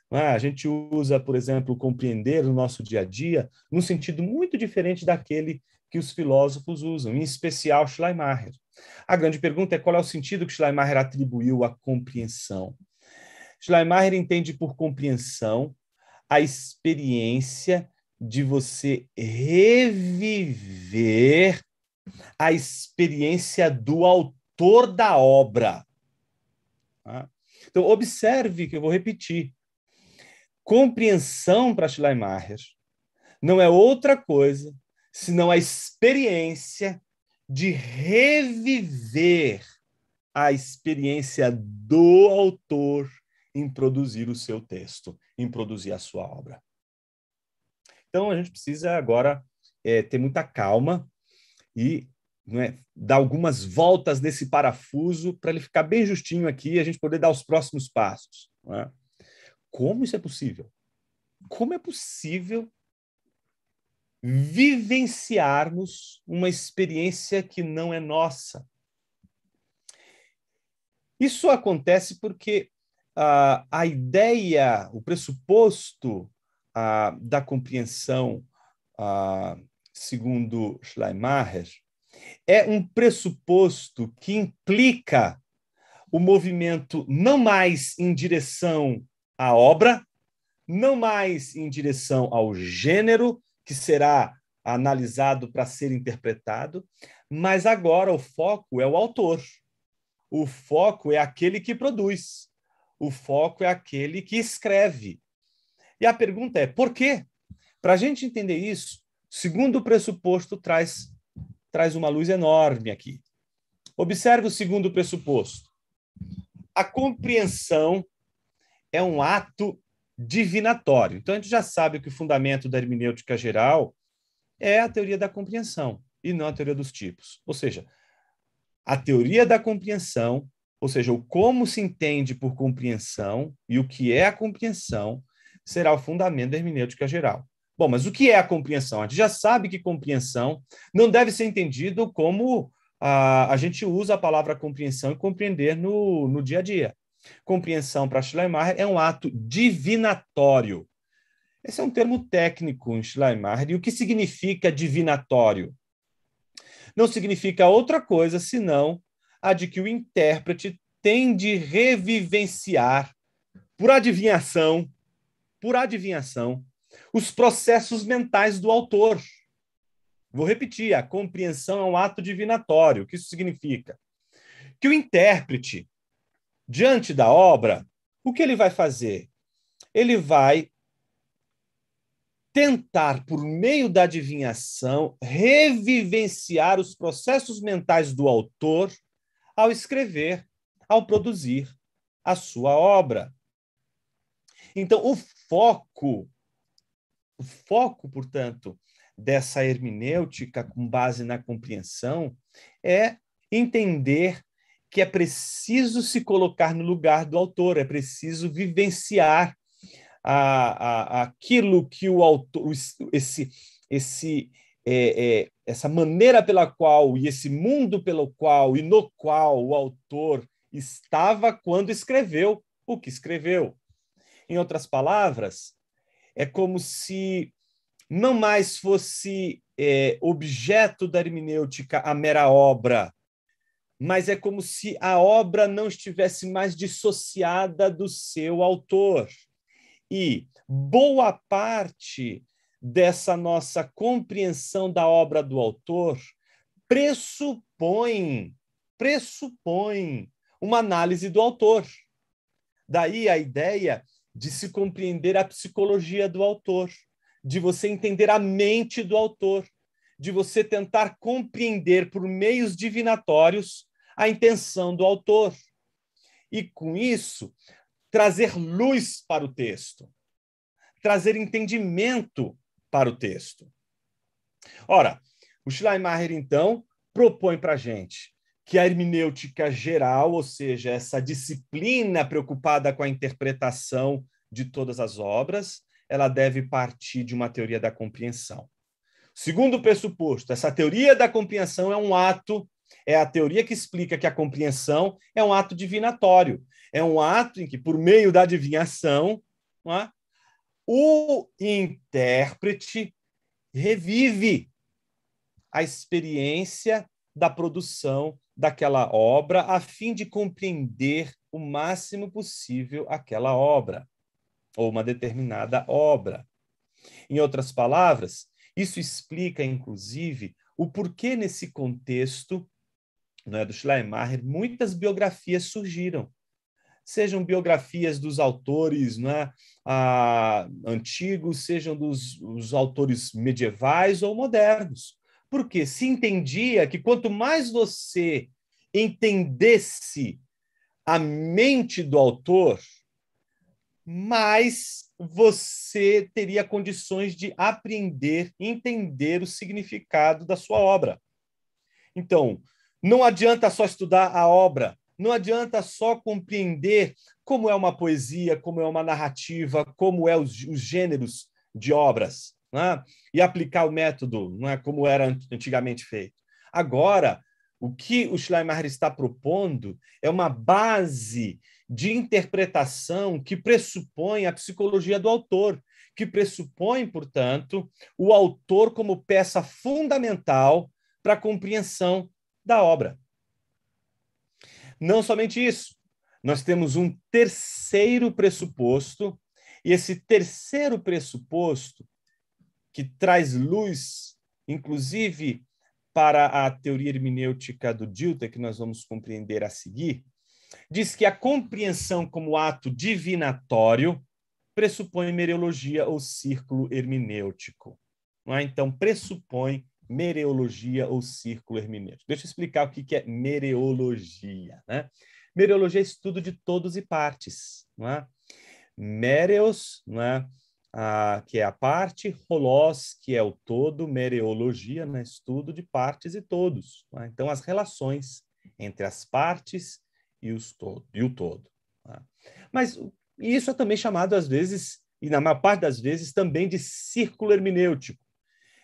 Né? A gente usa, por exemplo, compreender o nosso dia a dia num sentido muito diferente daquele que os filósofos usam, em especial Schleiermacher. A grande pergunta é qual é o sentido que Schleiermacher atribuiu à compreensão. Schleiermacher entende por compreensão a experiência de você reviver a experiência do autor autor da obra. Tá? Então, observe que eu vou repetir. Compreensão para Schleiermacher não é outra coisa senão a experiência de reviver a experiência do autor em produzir o seu texto, em produzir a sua obra. Então, a gente precisa agora é, ter muita calma e não é, dar algumas voltas nesse parafuso para ele ficar bem justinho aqui e a gente poder dar os próximos passos. É? Como isso é possível? Como é possível vivenciarmos uma experiência que não é nossa? Isso acontece porque ah, a ideia, o pressuposto da compreensão, segundo Schleiermacher, é um pressuposto que implica o movimento não mais em direção à obra, não mais em direção ao gênero, que será analisado para ser interpretado, mas agora o foco é o autor. O foco é aquele que produz. O foco é aquele que escreve. E a pergunta é: por quê? Para a gente entender isso, segundo o pressuposto traz traz uma luz enorme aqui. Observe o segundo pressuposto. A compreensão é um ato divinatório. Então, a gente já sabe que o fundamento da hermenêutica geral é a teoria da compreensão e não a teoria dos tipos. Ou seja, a teoria da compreensão, ou seja, o como se entende por compreensão e o que é a compreensão, será o fundamento da hermenêutica geral. Bom, mas o que é a compreensão? A gente já sabe que compreensão não deve ser entendido como a, a gente usa a palavra compreensão e compreender no, no dia a dia. Compreensão para Schleiermacher é um ato divinatório. Esse é um termo técnico em Schleiermacher. E o que significa divinatório? Não significa outra coisa senão a de que o intérprete tem de revivenciar por adivinhação, por adivinhação, os processos mentais do autor. Vou repetir: a compreensão é um ato divinatório. O que isso significa? Que o intérprete, diante da obra, o que ele vai fazer? Ele vai tentar, por meio da adivinhação, revivenciar os processos mentais do autor ao escrever, ao produzir a sua obra. Então, o foco o foco, portanto, dessa hermenêutica com base na compreensão é entender que é preciso se colocar no lugar do autor, é preciso vivenciar a, a, aquilo que o autor, esse, esse, é, é, essa maneira pela qual e esse mundo pelo qual e no qual o autor estava quando escreveu o que escreveu. Em outras palavras, é como se não mais fosse é, objeto da hermenêutica a mera obra, mas é como se a obra não estivesse mais dissociada do seu autor. E boa parte dessa nossa compreensão da obra do autor pressupõe pressupõe uma análise do autor. Daí a ideia de se compreender a psicologia do autor, de você entender a mente do autor, de você tentar compreender por meios divinatórios a intenção do autor. E com isso, trazer luz para o texto, trazer entendimento para o texto. Ora, o Schleiermacher, então, propõe para a gente que a hermenêutica geral, ou seja, essa disciplina preocupada com a interpretação de todas as obras, ela deve partir de uma teoria da compreensão. Segundo pressuposto, essa teoria da compreensão é um ato, é a teoria que explica que a compreensão é um ato divinatório, é um ato em que, por meio da adivinhação, é? o intérprete revive a experiência da produção daquela obra, a fim de compreender o máximo possível aquela obra, ou uma determinada obra. Em outras palavras, isso explica, inclusive, o porquê nesse contexto não é, do Schleiermacher muitas biografias surgiram. Sejam biografias dos autores não é, antigos, sejam dos autores medievais ou modernos porque se entendia que quanto mais você entendesse a mente do autor, mais você teria condições de aprender, entender o significado da sua obra. Então, não adianta só estudar a obra, não adianta só compreender como é uma poesia, como é uma narrativa, como é os, os gêneros de obras né? e aplicar o método né? como era antigamente feito. Agora, o que o Schleimer está propondo é uma base de interpretação que pressupõe a psicologia do autor, que pressupõe, portanto, o autor como peça fundamental para a compreensão da obra. Não somente isso, nós temos um terceiro pressuposto, e esse terceiro pressuposto que traz luz, inclusive, para a teoria hermenêutica do Dilthey, que nós vamos compreender a seguir, diz que a compreensão como ato divinatório pressupõe mereologia ou círculo hermenêutico. É? Então, pressupõe mereologia ou círculo hermenêutico. Deixa eu explicar o que é mereologia. Né? Mereologia é estudo de todos e partes. Não é? Mereos, não é? a, que é a parte, rolós, que é o todo, mereologia, né? estudo de partes e todos. Né? Então, as relações entre as partes e, os todo, e o todo. Né? Mas isso é também chamado, às vezes, e na maior parte das vezes, também de círculo hermenêutico.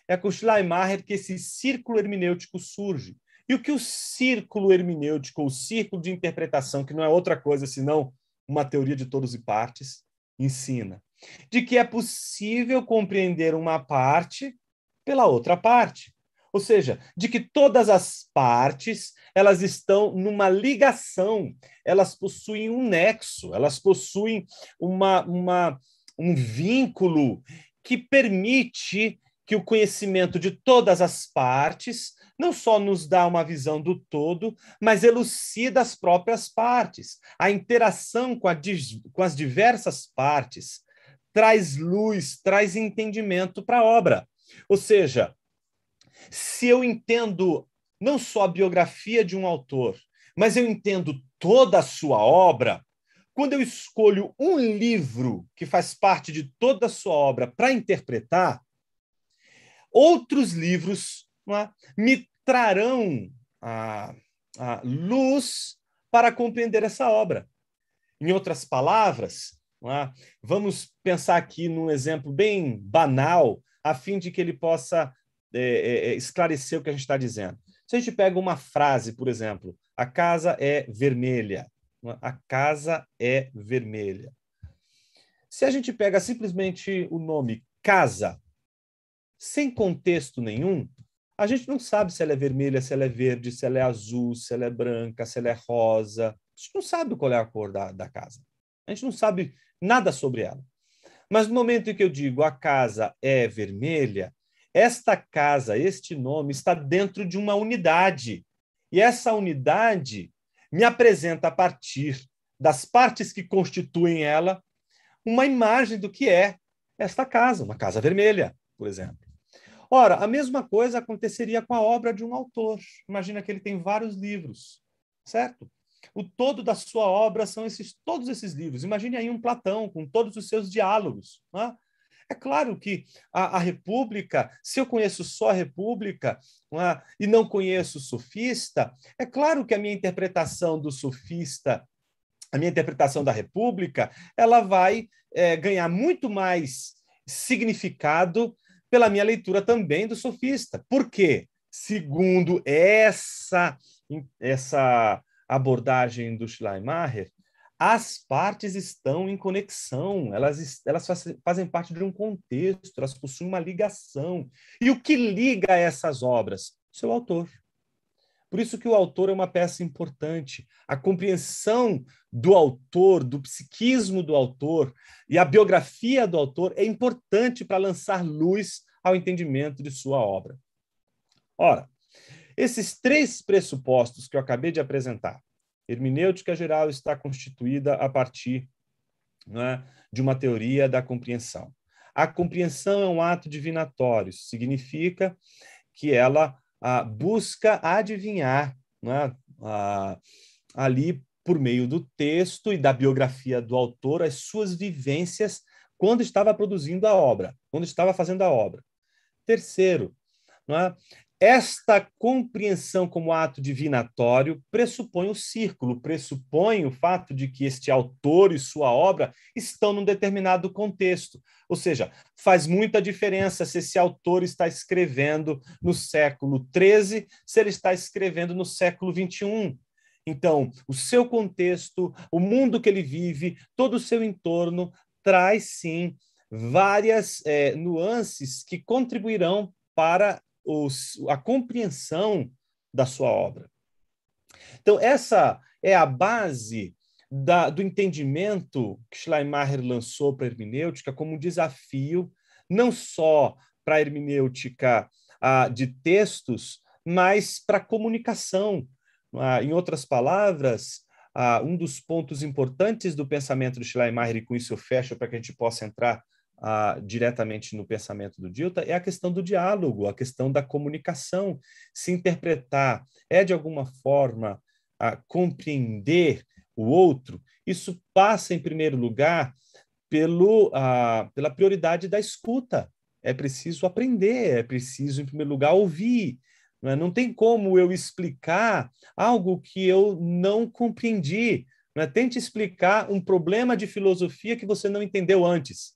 É com Schleimacher que esse círculo hermenêutico surge. E o que o círculo hermenêutico, o círculo de interpretação, que não é outra coisa senão uma teoria de todos e partes, ensina? de que é possível compreender uma parte pela outra parte. Ou seja, de que todas as partes, elas estão numa ligação, elas possuem um nexo, elas possuem uma, uma, um vínculo que permite que o conhecimento de todas as partes não só nos dá uma visão do todo, mas elucida as próprias partes, a interação com, a, com as diversas partes, traz luz, traz entendimento para a obra. Ou seja, se eu entendo não só a biografia de um autor, mas eu entendo toda a sua obra, quando eu escolho um livro que faz parte de toda a sua obra para interpretar, outros livros é, me trarão a, a luz para compreender essa obra. Em outras palavras, é? Vamos pensar aqui num exemplo bem banal, a fim de que ele possa é, é, é esclarecer o que a gente está dizendo. Se a gente pega uma frase, por exemplo, a casa é vermelha. É? A casa é vermelha. Se a gente pega simplesmente o nome casa, sem contexto nenhum, a gente não sabe se ela é vermelha, se ela é verde, se ela é azul, se ela é branca, se ela é rosa. A gente não sabe qual é a cor da, da casa. A gente não sabe nada sobre ela. Mas no momento em que eu digo a casa é vermelha, esta casa, este nome, está dentro de uma unidade. E essa unidade me apresenta a partir das partes que constituem ela uma imagem do que é esta casa, uma casa vermelha, por exemplo. Ora, a mesma coisa aconteceria com a obra de um autor. Imagina que ele tem vários livros, certo? O todo da sua obra são esses todos esses livros. Imagine aí um Platão com todos os seus diálogos. É? é claro que a, a, República, se eu conheço só a República não é? e não conheço o sofista, é claro que a minha interpretação do sofista, a minha interpretação da República, ela vai é, ganhar muito mais significado pela minha leitura também do sofista. Por quê? Segundo essa essa abordagem do Schleiermacher, as partes estão em conexão, elas, elas fazem parte de um contexto, elas possuem uma ligação. E o que liga essas obras? Seu autor. Por isso que o autor é uma peça importante. A compreensão do autor, do psiquismo do autor e a biografia do autor é importante para lançar luz ao entendimento de sua obra. Ora, esses três pressupostos que eu acabei de apresentar, hermenêutica geral está constituída a partir é, de uma teoria da compreensão. A compreensão é um ato divinatório, significa que ela ah, busca adivinhar é, ali por meio do texto e da biografia do autor as suas vivências quando estava produzindo a obra, quando estava fazendo a obra. Terceiro, é? Esta compreensão como ato divinatório pressupõe o círculo, pressupõe o fato de que este autor e sua obra estão num determinado contexto. Ou seja, faz muita diferença se esse autor está escrevendo no século XIII, se ele está escrevendo no século XXI. Então, o seu contexto, o mundo que ele vive, todo o seu entorno traz sim várias é, nuances que contribuirão para os, a compreensão da sua obra. Então, essa é a base da, do entendimento que Schleiermacher lançou para a hermenêutica como um desafio, não só para a hermenêutica ah, de textos, mas para a comunicação. Ah, em outras palavras, ah, um dos pontos importantes do pensamento de Schleiermacher, e com isso eu fecho para que a gente possa entrar diretamente no pensamento do Dilta é a questão do diálogo, a questão da comunicação, se interpretar, é de alguma forma compreender o outro. Isso passa, em primeiro lugar, pelo, pela prioridade da escuta. É preciso aprender, é preciso, em primeiro lugar, ouvir. Não, é? tem como eu explicar algo que eu não compreendi. É? Tente explicar um problema de filosofia que você não entendeu antes.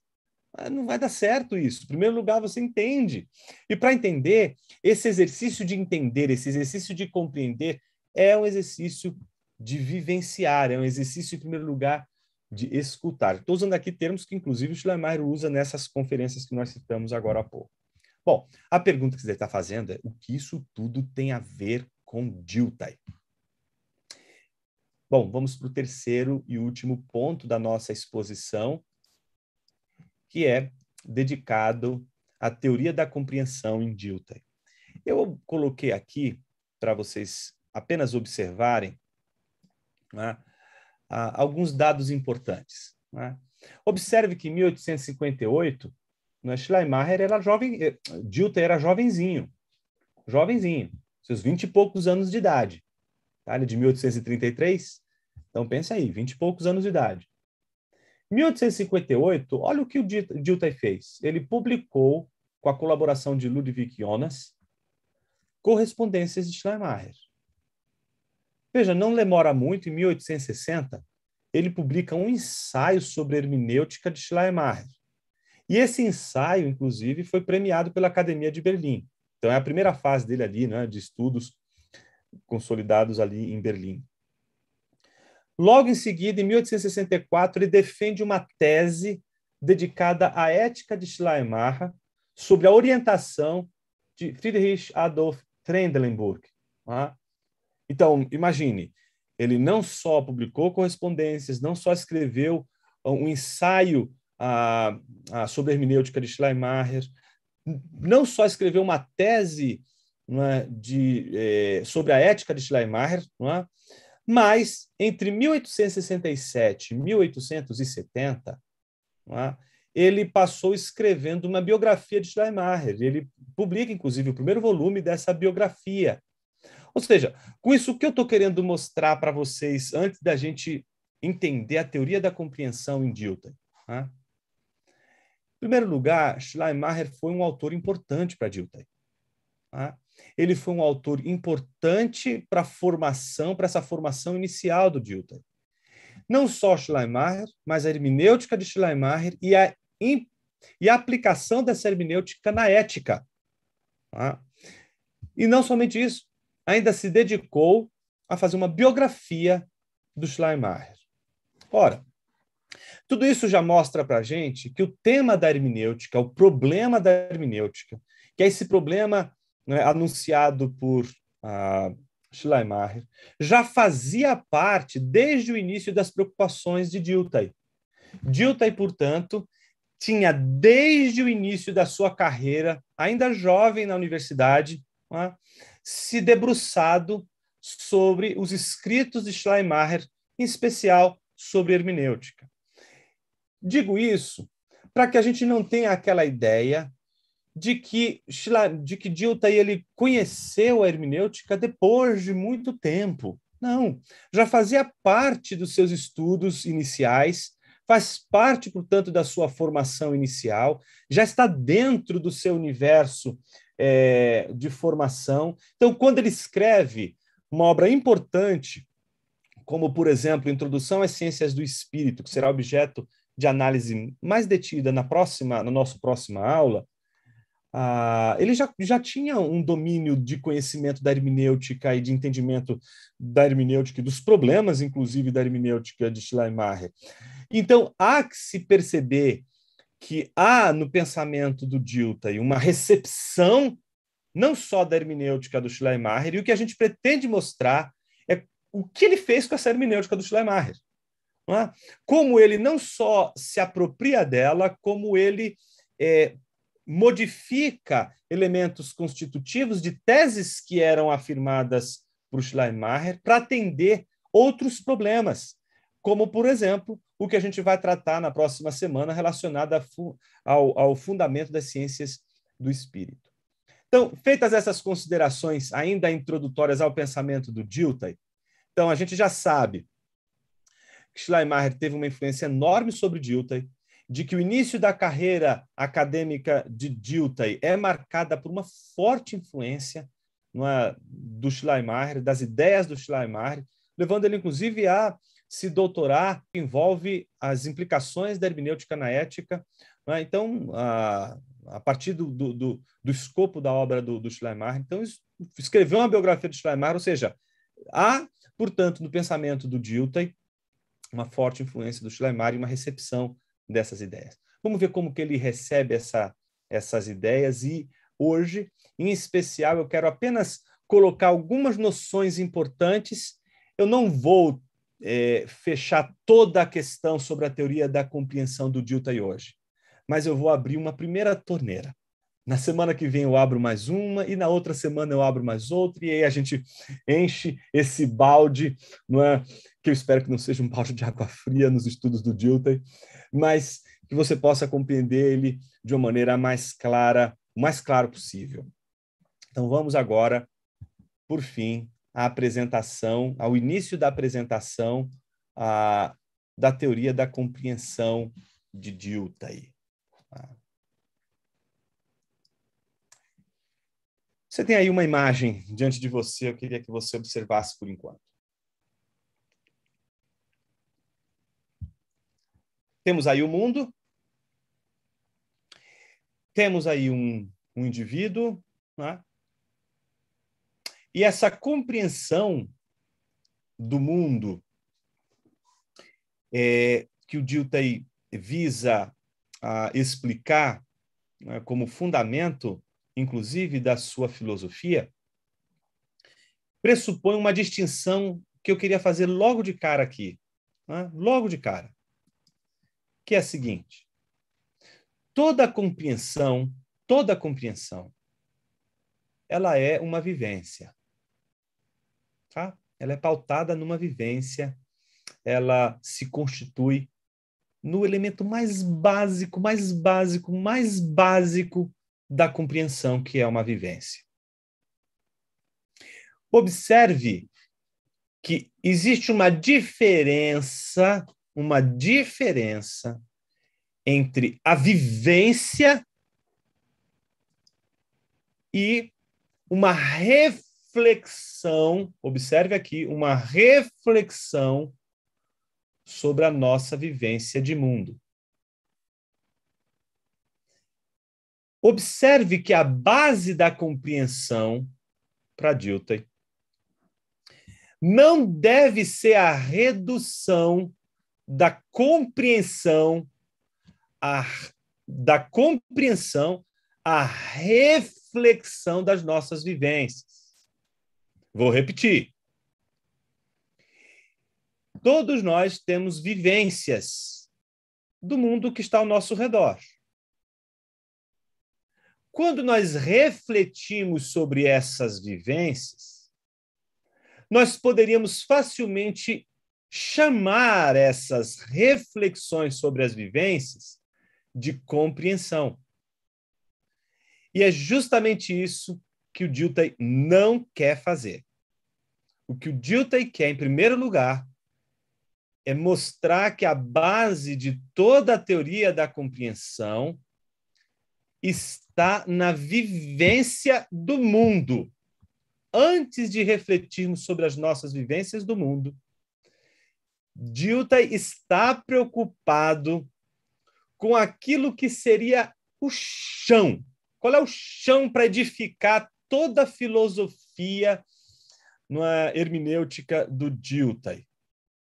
Ah, não vai dar certo isso. Em primeiro lugar, você entende. E para entender, esse exercício de entender, esse exercício de compreender, é um exercício de vivenciar, é um exercício, em primeiro lugar, de escutar. Estou usando aqui termos que, inclusive, o Schleimacher usa nessas conferências que nós citamos agora há pouco. Bom, a pergunta que você está fazendo é o que isso tudo tem a ver com Diltai? Bom, vamos para o terceiro e último ponto da nossa exposição, que é dedicado à teoria da compreensão em Dilthey. Eu coloquei aqui para vocês apenas observarem né, alguns dados importantes. Né? Observe que em 1858, né, Schleimacher era jovem, eh, Dilthey era jovenzinho, jovenzinho, seus vinte e poucos anos de idade. Tá? Ele é de 1833, então pensa aí, vinte e poucos anos de idade. 1858, olha o que o Dilthey fez. Ele publicou, com a colaboração de Ludwig Jonas, correspondências de Schleiermacher. Veja, não demora muito, em 1860, ele publica um ensaio sobre a hermenêutica de Schleiermacher. E esse ensaio, inclusive, foi premiado pela Academia de Berlim. Então, é a primeira fase dele ali, né, de estudos consolidados ali em Berlim. Logo em seguida, em 1864, ele defende uma tese dedicada à ética de Schleiermacher sobre a orientação de Friedrich Adolf Trendelenburg. Tá? Então, imagine, ele não só publicou correspondências, não só escreveu ah, um ensaio ah, ah, sobre a hermenêutica de Schleiermacher, não só escreveu uma tese é, de, eh, sobre a ética de Schleiermacher, é? Mas, entre 1867 e 1870, é, ele passou escrevendo uma biografia de Schleiermacher. Ele publica, inclusive, o primeiro volume dessa biografia. Ou seja, com isso, o que eu estou querendo mostrar para vocês, antes da gente entender a teoria da compreensão em Dilton? É? Em primeiro lugar, Schleiermacher foi um autor importante para Dilton. Ele foi um autor importante para a formação, para essa formação inicial do Dilthey. Não só Schleiermacher, mas a hermenêutica de Schleiermacher e a, e a aplicação dessa hermenêutica na ética. Tá? E não somente isso, ainda se dedicou a fazer uma biografia do Schleiermacher. Ora, tudo isso já mostra para a gente que o tema da hermenêutica, o problema da hermenêutica, que é esse problema é, anunciado por ah, Schleimacher, já fazia parte desde o início das preocupações de Dilthey. Dilthey, portanto, tinha desde o início da sua carreira, ainda jovem na universidade, é, se debruçado sobre os escritos de Schleimacher, em especial sobre hermenêutica. Digo isso para que a gente não tenha aquela ideia de que, de que Dilthey ele conheceu a hermenêutica depois de muito tempo. Não, já fazia parte dos seus estudos iniciais, faz parte, portanto, da sua formação inicial, já está dentro do seu universo é, de formação. Então, quando ele escreve uma obra importante, como, por exemplo, Introdução às Ciências do Espírito, que será objeto de análise mais detida na próxima, na nossa próxima aula, ah, ele já, já tinha um domínio de conhecimento da hermenêutica e de entendimento da hermenêutica, dos problemas, inclusive, da hermenêutica de Schleiermacher. Então, há que se perceber que há no pensamento do Dilthey uma recepção não só da hermenêutica do Schleiermacher, e o que a gente pretende mostrar é o que ele fez com essa hermenêutica do Schleiermacher. É? Como ele não só se apropria dela, como ele é, modifica elementos constitutivos de teses que eram afirmadas por Schleiermacher para atender outros problemas, como, por exemplo, o que a gente vai tratar na próxima semana relacionado ao, ao fundamento das ciências do espírito. Então, feitas essas considerações ainda introdutórias ao pensamento do Dilthey, então a gente já sabe que Schleiermacher teve uma influência enorme sobre Dilthey, de que o início da carreira acadêmica de Dilthey é marcada por uma forte influência é, do Schleiermacher, das ideias do Schleiermacher, levando ele, inclusive, a se doutorar, envolve as implicações da hermenêutica na ética. É? Então, a, a partir do, do, do, do, escopo da obra do, do Schleiermacher, então, escreveu uma biografia do Schleiermacher, ou seja, há, portanto, no pensamento do Dilthey, uma forte influência do Schleiermacher e uma recepção dessas ideias. Vamos ver como que ele recebe essa, essas ideias e hoje, em especial, eu quero apenas colocar algumas noções importantes. Eu não vou é, fechar toda a questão sobre a teoria da compreensão do Dilthey hoje, mas eu vou abrir uma primeira torneira. Na semana que vem eu abro mais uma, e na outra semana eu abro mais outra, e aí a gente enche esse balde, não é? que eu espero que não seja um balde de água fria nos estudos do Dilthey, mas que você possa compreender ele de uma maneira mais clara, o mais claro possível. Então vamos agora, por fim, à apresentação, ao início da apresentação a, da teoria da compreensão de Dilthey. Ah. Você tem aí uma imagem diante de você, eu queria que você observasse por enquanto. Temos aí o mundo, temos aí um, um indivíduo, né? e essa compreensão do mundo é, que o Dilthey visa a, ah, explicar né, como fundamento, inclusive, da sua filosofia, pressupõe uma distinção que eu queria fazer logo de cara aqui. Né? Logo de cara que é a seguinte: toda compreensão, toda compreensão, ela é uma vivência. Tá? Ela é pautada numa vivência, ela se constitui no elemento mais básico, mais básico, mais básico da compreensão que é uma vivência. Observe que existe uma diferença uma diferença entre a vivência e uma reflexão, observe aqui, uma reflexão sobre a nossa vivência de mundo. Observe que a base da compreensão para Dilthey não deve ser a redução da compreensão a, da compreensão a reflexão das nossas vivências. Vou repetir. Todos nós temos vivências do mundo que está ao nosso redor. Quando nós refletimos sobre essas vivências, nós poderíamos facilmente chamar essas reflexões sobre as vivências de compreensão. E é justamente isso que o Dilthey não quer fazer. O que o Dilthey quer, em primeiro lugar, é mostrar que a base de toda a teoria da compreensão está na vivência do mundo. Antes de refletirmos sobre as nossas vivências do mundo, Dilta está preocupado com aquilo que seria o chão. Qual é o chão para edificar toda a filosofia na hermenêutica do Diltai?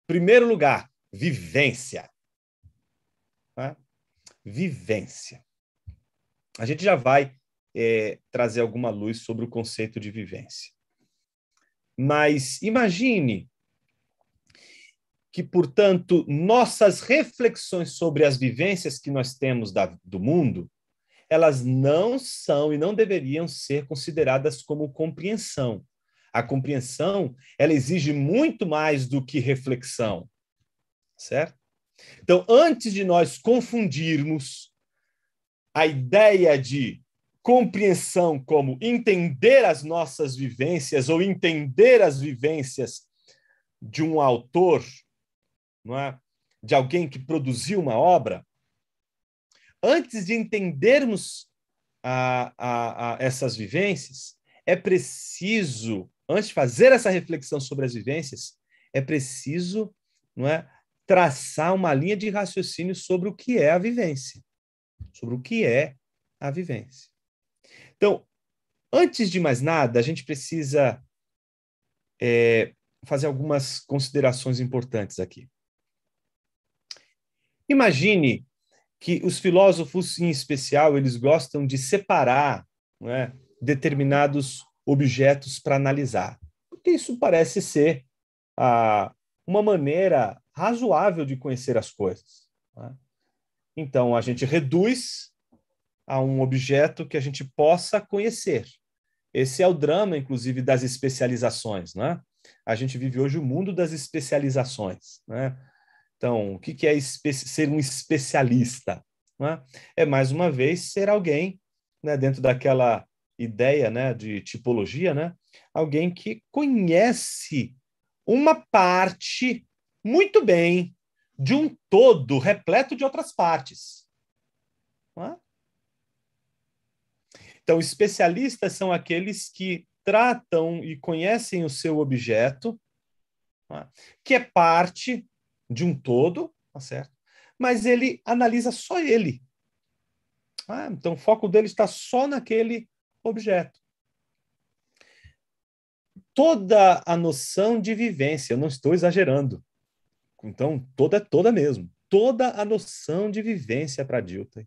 Primeiro lugar, vivência. Tá? Vivência. A gente já vai é, trazer alguma luz sobre o conceito de vivência. Mas imagine que, portanto, nossas reflexões sobre as vivências que nós temos da, do mundo, elas não são e não deveriam ser consideradas como compreensão. A compreensão, ela exige muito mais do que reflexão, certo? Então, antes de nós confundirmos a ideia de compreensão como entender as nossas vivências ou entender as vivências de um autor não é? de alguém que produziu uma obra, antes de entendermos a, a, a essas vivências, é preciso, antes de fazer essa reflexão sobre as vivências, é preciso não é, traçar uma linha de raciocínio sobre o que é a vivência. Sobre o que é a vivência. Então, antes de mais nada, a gente precisa é, fazer algumas considerações importantes aqui. Imagine que os filósofos, em especial, eles gostam de separar é, determinados objetos para analisar, porque isso parece ser ah, uma maneira razoável de conhecer as coisas. É? Então, a gente reduz a um objeto que a gente possa conhecer. Esse é o drama, inclusive, das especializações. Né? A gente vive hoje o mundo das especializações. Né? Então, o que é ser um especialista? É? é mais uma vez ser alguém, né, dentro daquela ideia né, de tipologia, né, alguém que conhece uma parte muito bem de um todo repleto de outras partes. É? Então, especialistas são aqueles que tratam e conhecem o seu objeto, é? que é parte de um todo, tá certo? Mas ele analisa só ele. Ah, então o foco dele está só naquele objeto. Toda a noção de vivência, eu não estou exagerando. Então, toda é toda mesmo. Toda a noção de vivência para Dilton.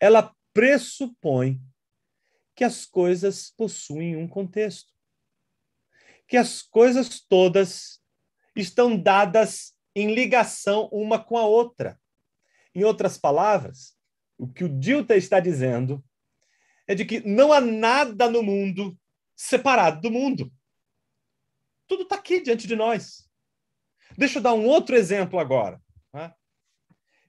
Ela pressupõe que as coisas possuem um contexto. Que as coisas todas estão dadas em ligação uma com a outra. Em outras palavras, o que o Dilta está dizendo é de que não há nada no mundo separado do mundo. Tudo está aqui diante de nós. Deixa eu dar um outro exemplo agora. Né?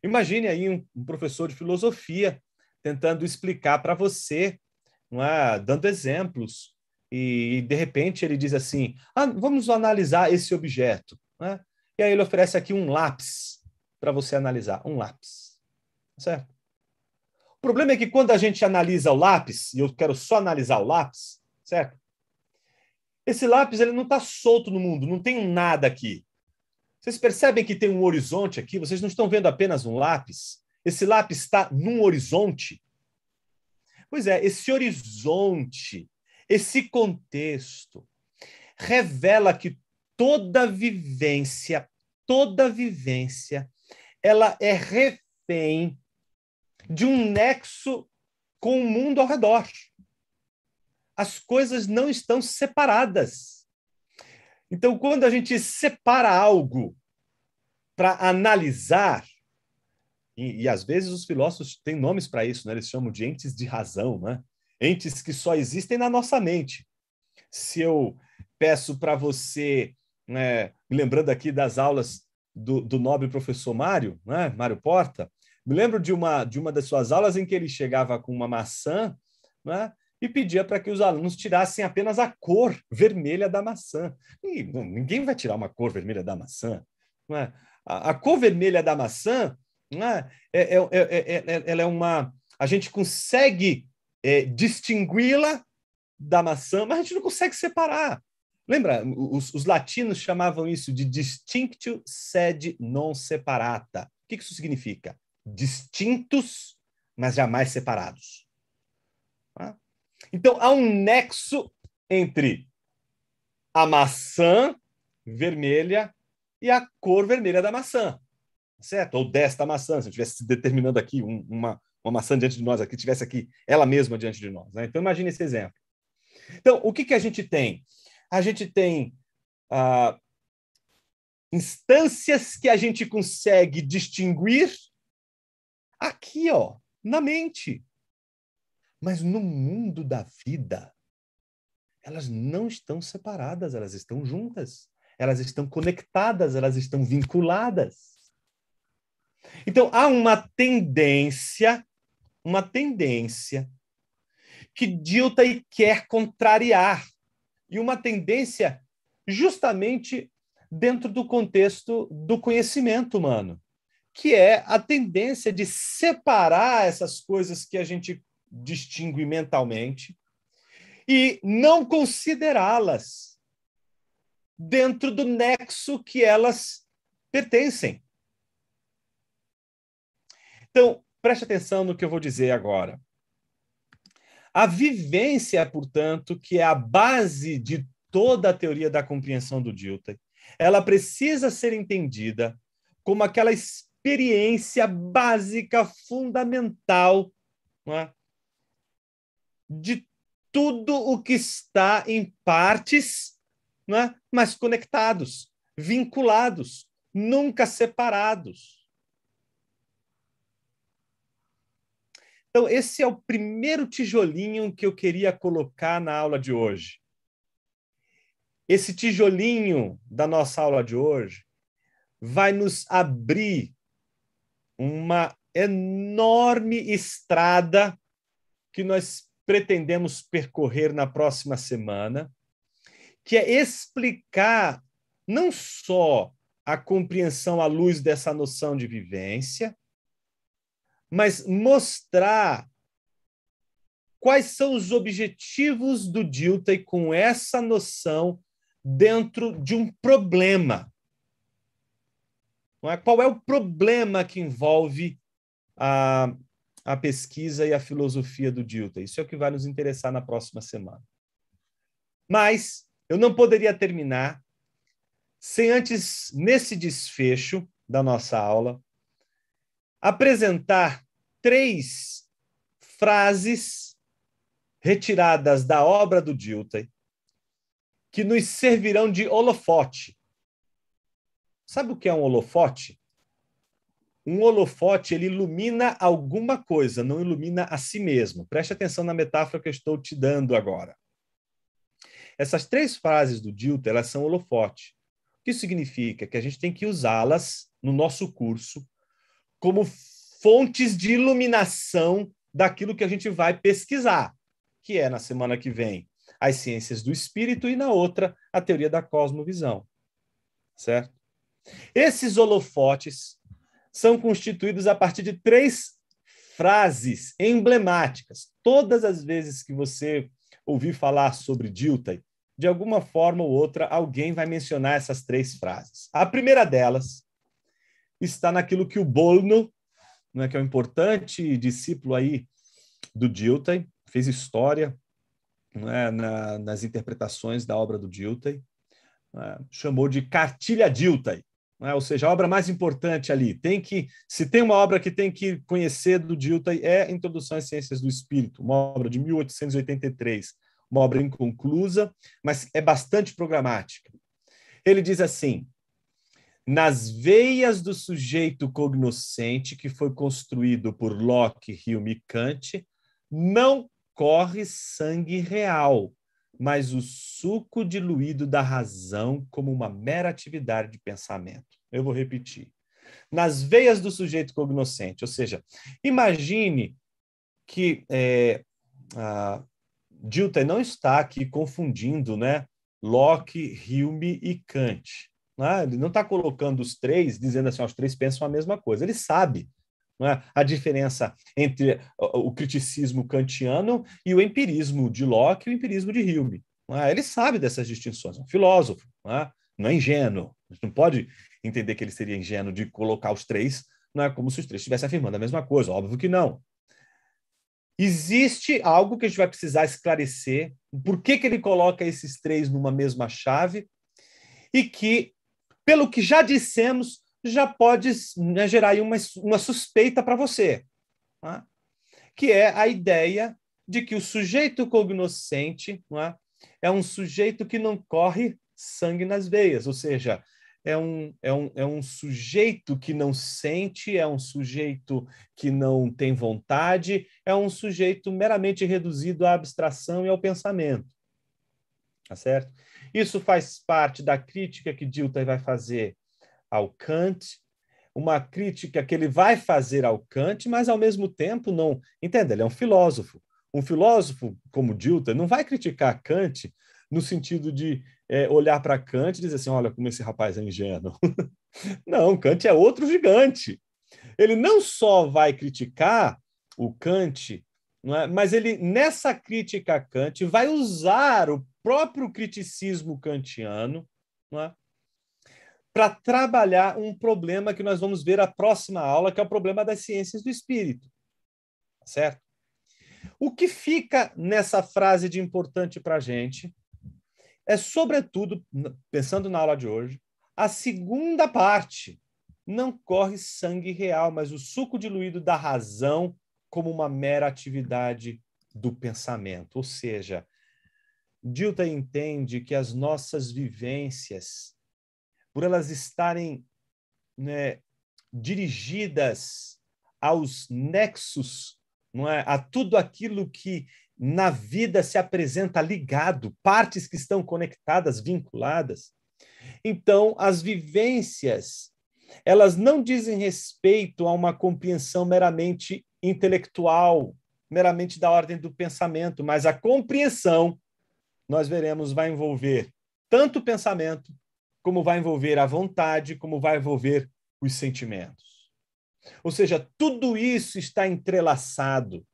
Imagine aí um, um professor de filosofia tentando explicar para você, não é? dando exemplos, e de repente ele diz assim: ah, vamos analisar esse objeto. Né? E aí ele oferece aqui um lápis para você analisar. Um lápis. Certo? O problema é que quando a gente analisa o lápis, e eu quero só analisar o lápis, certo? Esse lápis ele não está solto no mundo, não tem nada aqui. Vocês percebem que tem um horizonte aqui? Vocês não estão vendo apenas um lápis? Esse lápis está num horizonte? Pois é, esse horizonte, esse contexto, revela que toda vivência, toda vivência, ela é refém de um nexo com o mundo ao redor. As coisas não estão separadas. Então, quando a gente separa algo para analisar, e, e, às vezes os filósofos têm nomes para isso, né? eles chamam de entes de razão, né? entes que só existem na nossa mente. Se eu peço para você né? me lembrando aqui das aulas do, do nobre professor Mário, né, Mário Porta, me lembro de uma, de uma das suas aulas em que ele chegava com uma maçã né, e pedia para que os alunos tirassem apenas a cor vermelha da maçã. E, ninguém vai tirar uma cor vermelha da maçã. Né? A, a, cor vermelha da maçã né? é, é, é, é? É, é? ela é uma. A gente consegue distingui-la da maçã, mas a gente não consegue separar. Lembra, os, os latinos chamavam isso de distinctio sed non separata. O que, que isso significa? Distintos, mas jamais separados. Tá? Então, há um nexo entre a maçã vermelha e a cor vermelha da maçã, tá certo? Ou desta maçã, se eu estivesse determinando aqui um, uma, uma maçã diante de nós, aqui tivesse aqui ela mesma diante de nós. Né? Então, imagine esse exemplo. Então, o que, que a gente tem? a gente tem ah, instâncias que a gente consegue distinguir aqui, ó, na mente. Mas no mundo da vida, elas não estão separadas, elas estão juntas, elas estão conectadas, elas estão vinculadas. Então, há uma tendência, uma tendência que Dilta quer contrariar e uma tendência justamente dentro do contexto do conhecimento humano, que é a tendência de separar essas coisas que a gente distingue mentalmente e não considerá-las dentro do nexo que elas pertencem. Então, preste atenção no que eu vou dizer agora. A vivência, portanto, que é a base de toda a teoria da compreensão do Dilthey, ela precisa ser entendida como aquela experiência básica, fundamental, é? de tudo o que está em partes, é? mas conectados, vinculados, nunca separados. Então, esse é o primeiro tijolinho que eu queria colocar na aula de hoje. Esse tijolinho da nossa aula de hoje vai nos abrir uma enorme estrada que nós pretendemos percorrer na próxima semana, que é explicar não só a compreensão à luz dessa noção de vivência, mas mostrar quais são os objetivos do Dilthey com essa noção dentro de um problema. É? Qual é o problema que envolve a, a pesquisa e a filosofia do Dilthey? Isso é o que vai nos interessar na próxima semana. Mas eu não poderia terminar sem antes, nesse desfecho da nossa aula, apresentar três frases retiradas da obra do Dilthey que nos servirão de holofote. Sabe o que é um holofote? Um holofote ele ilumina alguma coisa, não ilumina a si mesmo. Preste atenção na metáfora que eu estou te dando agora. Essas três frases do Dilton, elas são holofote. O que significa que a gente tem que usá-las no nosso curso como fontes de iluminação daquilo que a gente vai pesquisar, que é na semana que vem as ciências do espírito e na outra a teoria da cosmovisão. Certo? Esses holofotes são constituídos a partir de três frases emblemáticas. Todas as vezes que você ouvir falar sobre Dilthey, de alguma forma ou outra, alguém vai mencionar essas três frases. A primeira delas está naquilo que o Bolno né, que é um importante discípulo aí do Dilthey, fez história né, na, nas interpretações da obra do Dilthey, né, chamou de Cartilha Dilthey, é, ou seja, a obra mais importante ali. Tem que, se tem uma obra que tem que conhecer do Dilthey é Introdução às Ciências do Espírito, uma obra de 1883, uma obra inconclusa, mas é bastante programática. Ele diz assim: nas veias do sujeito cognoscente que foi construído por Locke, Hume e Kant, não corre sangue real, mas o suco diluído da razão como uma mera atividade de pensamento. Eu vou repetir. Nas veias do sujeito cognoscente, ou seja, imagine que é, a Dilton não está aqui confundindo né, Locke, Hume e Kant. Né? Ele não está colocando os três, dizendo assim, os três pensam a mesma coisa. Ele sabe é? a diferença entre o criticismo kantiano e o empirismo de Locke e o empirismo de Hume. É? Ele sabe dessas distinções, é um filósofo, não é, não é ingênuo. A gente não pode entender que ele seria ingênuo de colocar os três não é como se os três estivessem afirmando a mesma coisa, óbvio que não. Existe algo que a gente vai precisar esclarecer, por que, que ele coloca esses três numa mesma chave, e que pelo que já dissemos, já pode né, gerar uma, uma suspeita para você, é? que é a ideia de que o sujeito cognoscente é? é? um sujeito que não corre sangue nas veias, ou seja, é um, é, um, é um sujeito que não sente, é um sujeito que não tem vontade, é um sujeito meramente reduzido à abstração e ao pensamento. Tá certo? Isso faz parte da crítica que Dilthey vai fazer ao Kant, uma crítica que ele vai fazer ao Kant, mas ao mesmo tempo não. Entenda, ele é um filósofo. Um filósofo como Dilthey não vai criticar Kant no sentido de é, olhar para Kant e dizer assim: olha como esse rapaz é ingênuo. não, Kant é outro gigante. Ele não só vai criticar o Kant, é? mas ele, nessa crítica a Kant, vai usar o próprio criticismo kantiano, é? para trabalhar um problema que nós vamos ver a próxima aula, que é o problema das ciências do espírito. Tá certo? O que fica nessa frase de importante para a gente é, sobretudo, pensando na aula de hoje, a segunda parte. Não corre sangue real, mas o suco diluído da razão como uma mera atividade do pensamento. Ou seja, Dilta entende que as nossas vivências, por elas estarem né, dirigidas aos nexos, não é? a tudo aquilo que na vida se apresenta ligado, partes que estão conectadas, vinculadas. Então, as vivências, elas não dizem respeito a uma compreensão meramente intelectual, meramente da ordem do pensamento, mas a compreensão nós veremos, vai envolver tanto o pensamento, como vai envolver a vontade, como vai envolver os sentimentos. Ou seja, tudo isso está entrelaçado,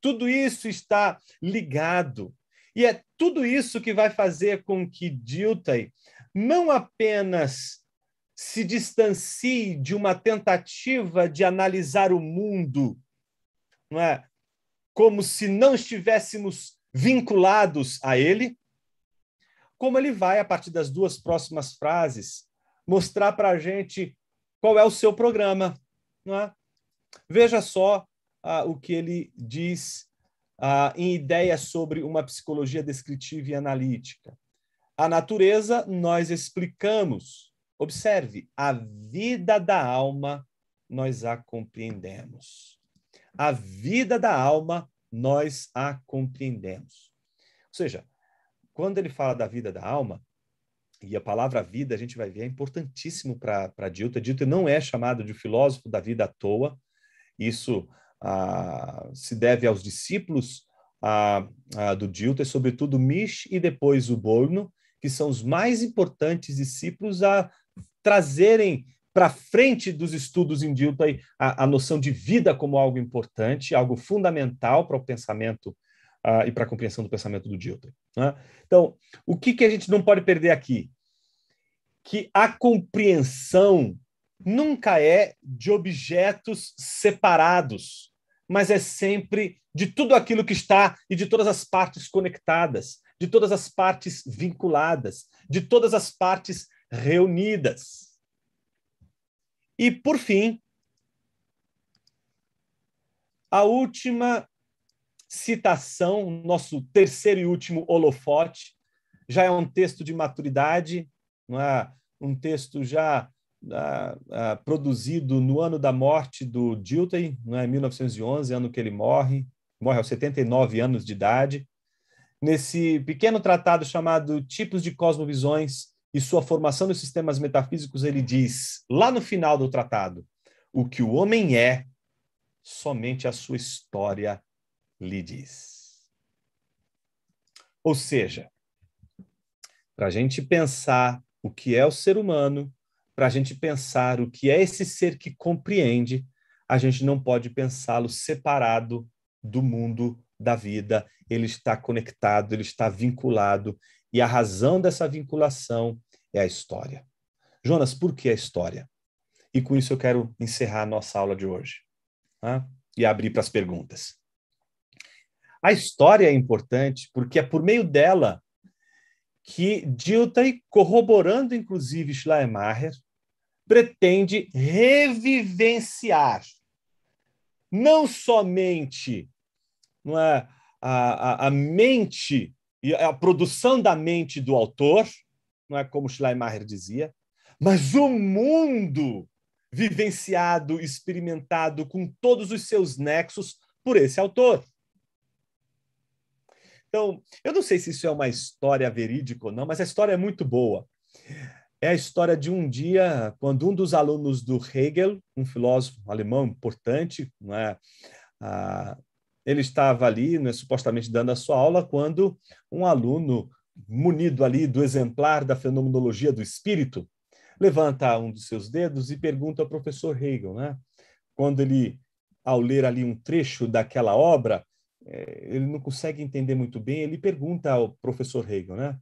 tudo isso está ligado. E é tudo isso que vai fazer com que Dilthey não apenas se distancie de uma tentativa de analisar o mundo, não é? como se não estivéssemos vinculados a ele, como ele vai, a partir das duas próximas frases, mostrar para a gente qual é o seu programa. Não é? Veja só ah, o que ele diz ah, em ideias sobre uma psicologia descritiva e analítica. A natureza nós explicamos. Observe, a vida da alma nós a compreendemos. A vida da alma nós a compreendemos. Ou seja, quando ele fala da vida da alma, e a palavra vida, a gente vai ver, é importantíssimo para Dilta. Dilta não é chamado de filósofo da vida à toa. Isso ah, se deve aos discípulos ah, ah, do Dilton, sobretudo Misch e depois o Borno, que são os mais importantes discípulos a trazerem para frente dos estudos indilta a, a noção de vida como algo importante, algo fundamental para o pensamento uh, e para a compreensão do pensamento do Dilthey Né? Então, o que, que a gente não pode perder aqui? Que a compreensão nunca é de objetos separados, mas é sempre de tudo aquilo que está e de todas as partes conectadas, de todas as partes vinculadas, de todas as partes reunidas. E, por fim, a última citação, nosso terceiro e último holofote, já é um texto de maturidade, não é? um texto já uh, uh, produzido no ano da morte do Dilton, não é? 1911, ano que ele morre, morre aos 79 anos de idade. Nesse pequeno tratado chamado Tipos de Cosmovisões, e sua formação nos sistemas metafísicos, ele diz, lá no final do tratado, o que o homem é, somente a sua história lhe diz. Ou seja, para a gente pensar o que é o ser humano, para a gente pensar o que é esse ser que compreende, a gente não pode pensá-lo separado do mundo da vida. Ele está conectado, ele está vinculado, e a razão dessa vinculação é a história. Jonas, por que a história? E com isso eu quero encerrar a nossa aula de hoje tá? e abrir para as perguntas. A história é importante porque é por meio dela que Dilthey, corroborando inclusive Schleiermacher, pretende revivenciar não somente não é, a, a, a mente e a produção da mente do autor, não é como Schleiermacher dizia, mas o mundo vivenciado, experimentado com todos os seus nexos por esse autor. Então, eu não sei se isso é uma história verídica ou não, mas a história é muito boa. É a história de um dia quando um dos alunos do Hegel, um filósofo alemão importante, não é? Ah, ele estava ali, né, supostamente dando a sua aula, quando um aluno munido ali do exemplar da fenomenologia do espírito levanta um dos seus dedos e pergunta ao professor Hegel, né? Quando ele, ao ler ali um trecho daquela obra, é, ele não consegue entender muito bem, ele pergunta ao professor Hegel, né?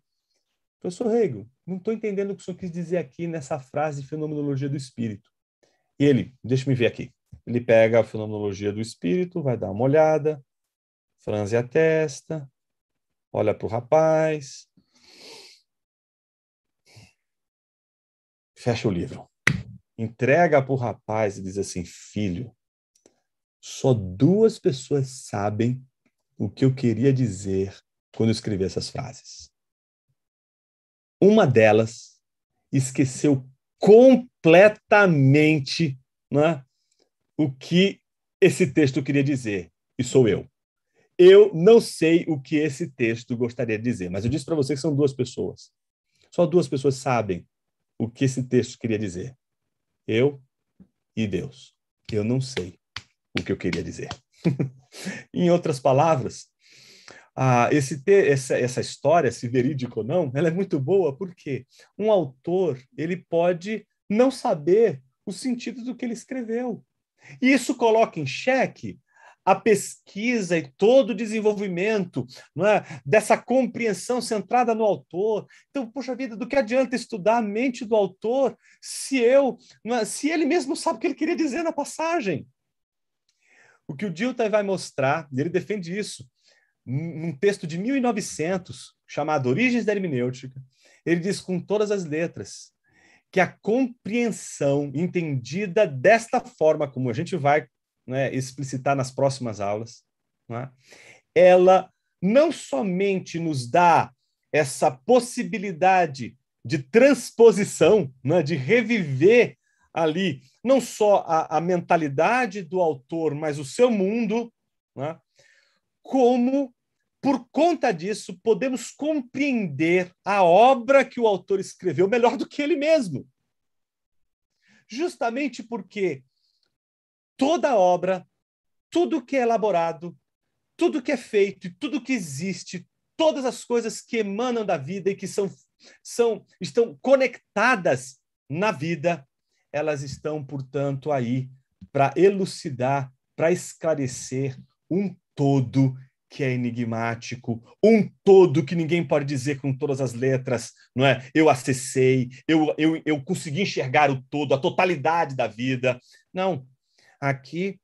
Professor Hegel, não estou entendendo o que o senhor quis dizer aqui nessa frase fenomenologia do espírito. ele, deixa me ver aqui. Ele pega a fenomenologia do espírito, vai dar uma olhada, franze a testa, olha para o rapaz, fecha o livro, entrega para o rapaz e diz assim: Filho, só duas pessoas sabem o que eu queria dizer quando eu escrevi essas frases. Uma delas esqueceu completamente né, o que esse texto queria dizer, e sou eu. Eu não sei o que esse texto gostaria de dizer, mas eu disse para você que são duas pessoas. Só duas pessoas sabem o que esse texto queria dizer. Eu e Deus. Eu não sei o que eu queria dizer. em outras palavras, ah, esse essa, essa história, se verídico ou não, ela é muito boa porque um autor ele pode não saber o sentido do que ele escreveu. E isso coloca em xeque a pesquisa e todo o desenvolvimento não é? dessa compreensão centrada no autor. Então, poxa vida, do que adianta estudar a mente do autor se eu, é? se ele mesmo sabe o que ele queria dizer na passagem? O que o Dilthey vai mostrar, ele defende isso, num texto de 1900 chamado Origens da Hermenêutica, ele diz com todas as letras que a compreensão entendida desta forma, como a gente vai né, explicitar nas próximas aulas, né, ela não somente nos dá essa possibilidade de transposição, né, de reviver ali não só a, a, mentalidade do autor, mas o seu mundo, né? como por conta disso, podemos compreender a obra que o autor escreveu melhor do que ele mesmo. Justamente porque toda obra, tudo que é elaborado, tudo que é feito e tudo que existe, todas as coisas que emanam da vida e que são, são estão conectadas na vida, elas estão, portanto, aí para elucidar, para esclarecer um todo que é enigmático, um todo que ninguém pode dizer com todas as letras, não é? Eu acessei, eu, eu, eu consegui enxergar o todo, a totalidade da vida. Não, aqui